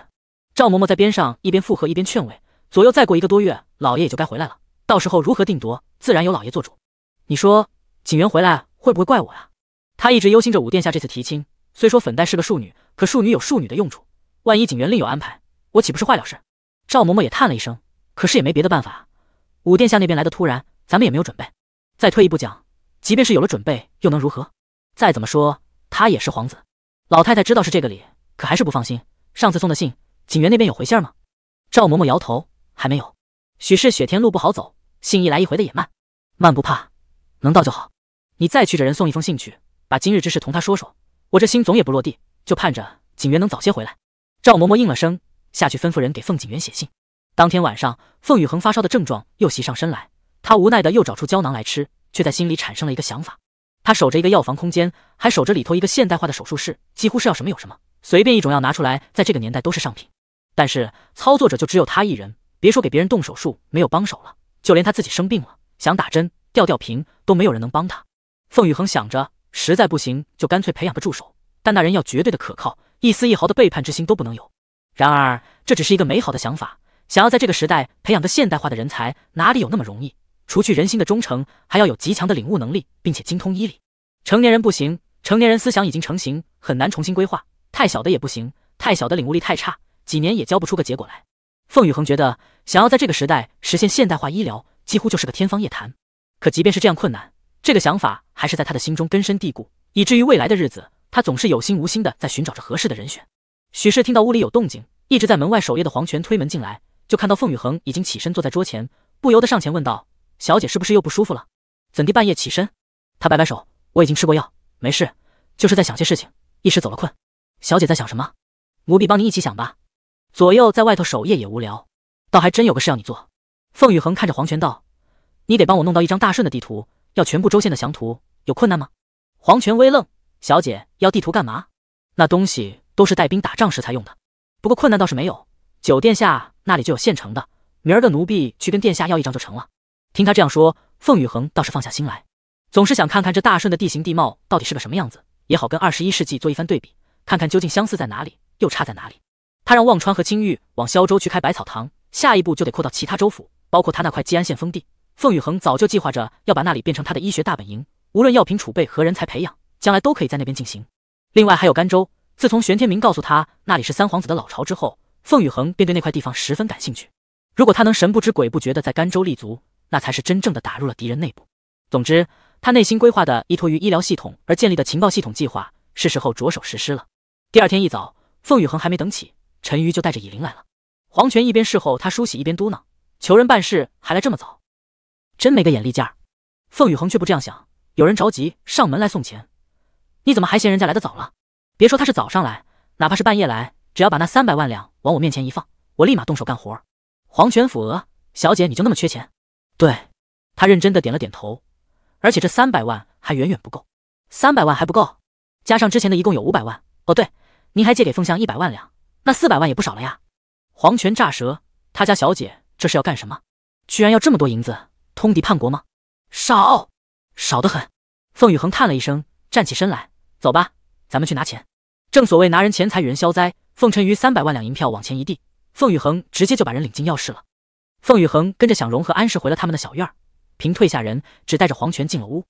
赵嬷嬷在边上一边附和一边劝慰，左右再过一个多月，老爷也就该回来了，到时候如何定夺，自然由老爷做主。你说，景元回来会不会怪我呀？他一直忧心着五殿下这次提亲，虽说粉黛是个庶女，可庶女有庶女的用处，万一景元另有安排，我岂不是坏了事？赵嬷嬷也叹了一声，可是也没别的办法。五殿下那边来的突然，咱们也没有准备。再退一步讲，即便是有了准备，又能如何？再怎么说，他也是皇子。老太太知道是这个理，可还是不放心。上次送的信，景元那边有回信吗？赵嬷嬷摇头，还没有。许是雪天路不好走，信一来一回的也慢。慢不怕，能到就好。你再去着人送一封信去，把今日之事同他说说。我这心总也不落地，就盼着景元能早些回来。赵嬷嬷应了声，下去吩咐人给凤景园写信。当天晚上，凤雨恒发烧的症状又袭上身来，他无奈的又找出胶囊来吃，却在心里产生了一个想法。他守着一个药房空间，还守着里头一个现代化的手术室，几乎是要什么有什么，随便一种药拿出来，在这个年代都是上品。但是操作者就只有他一人，别说给别人动手术没有帮手了，就连他自己生病了想打针、吊吊瓶都没有人能帮他。凤雨恒想着，实在不行就干脆培养个助手，但那人要绝对的可靠，一丝一毫的背叛之心都不能有。然而，这只是一个美好的想法。想要在这个时代培养个现代化的人才，哪里有那么容易？除去人心的忠诚，还要有极强的领悟能力，并且精通医理。成年人不行，成年人思想已经成型，很难重新规划；太小的也不行，太小的领悟力太差，几年也教不出个结果来。凤雨恒觉得，想要在这个时代实现现代化医疗，几乎就是个天方夜谭。可即便是这样困难，这个想法还是在他的心中根深蒂固，以至于未来的日子，他总是有心无心的在寻找着合适的人选。许氏听到屋里有动静，一直在门外守夜的黄泉推门进来。就看到凤雨恒已经起身坐在桌前，不由得上前问道：“小姐是不是又不舒服了？怎地半夜起身？”他摆摆手：“我已经吃过药，没事，就是在想些事情，一时走了困。”“小姐在想什么？”“奴婢帮您一起想吧。”“左右在外头守夜也无聊，倒还真有个事要你做。”凤雨恒看着黄泉道：“你得帮我弄到一张大顺的地图，要全部州县的详图，有困难吗？”黄泉微愣：“小姐要地图干嘛？那东西都是带兵打仗时才用的，不过困难倒是没有。”酒店下那里就有现成的，明儿个奴婢去跟殿下要一张就成了。听他这样说，凤雨恒倒是放下心来。总是想看看这大顺的地形地貌到底是个什么样子，也好跟二十一世纪做一番对比，看看究竟相似在哪里，又差在哪里。他让忘川和青玉往萧州去开百草堂，下一步就得扩到其他州府，包括他那块吉安县封地。凤雨恒早就计划着要把那里变成他的医学大本营，无论药品储备和人才培养，将来都可以在那边进行。另外还有甘州，自从玄天明告诉他那里是三皇子的老巢之后。凤雨恒便对那块地方十分感兴趣。如果他能神不知鬼不觉地在甘州立足，那才是真正的打入了敌人内部。总之，他内心规划的依托于医疗系统而建立的情报系统计划，是时候着手实施了。第二天一早，凤雨恒还没等起，陈瑜就带着以琳来了。黄泉一边侍候他梳洗，一边嘟囔：“求人办事还来这么早，真没个眼力见儿。”凤雨恒却不这样想，有人着急上门来送钱，你怎么还嫌人家来的早了？别说他是早上来，哪怕是半夜来，只要把那三百万两。往我面前一放，我立马动手干活。黄泉府额，小姐你就那么缺钱？对她认真的点了点头。而且这三百万还远远不够，三百万还不够，加上之前的一共有五百万。哦对，您还借给凤香一百万两，那四百万也不少了呀。黄泉诈舌，他家小姐这是要干什么？居然要这么多银子，通敌叛国吗？少，少得很。凤雨恒叹了一声，站起身来，走吧，咱们去拿钱。正所谓拿人钱财与人消灾。凤承于三百万两银票往前一递，凤雨恒直接就把人领进钥匙了。凤雨恒跟着享荣和安氏回了他们的小院儿，平退下人，只带着黄泉进了屋。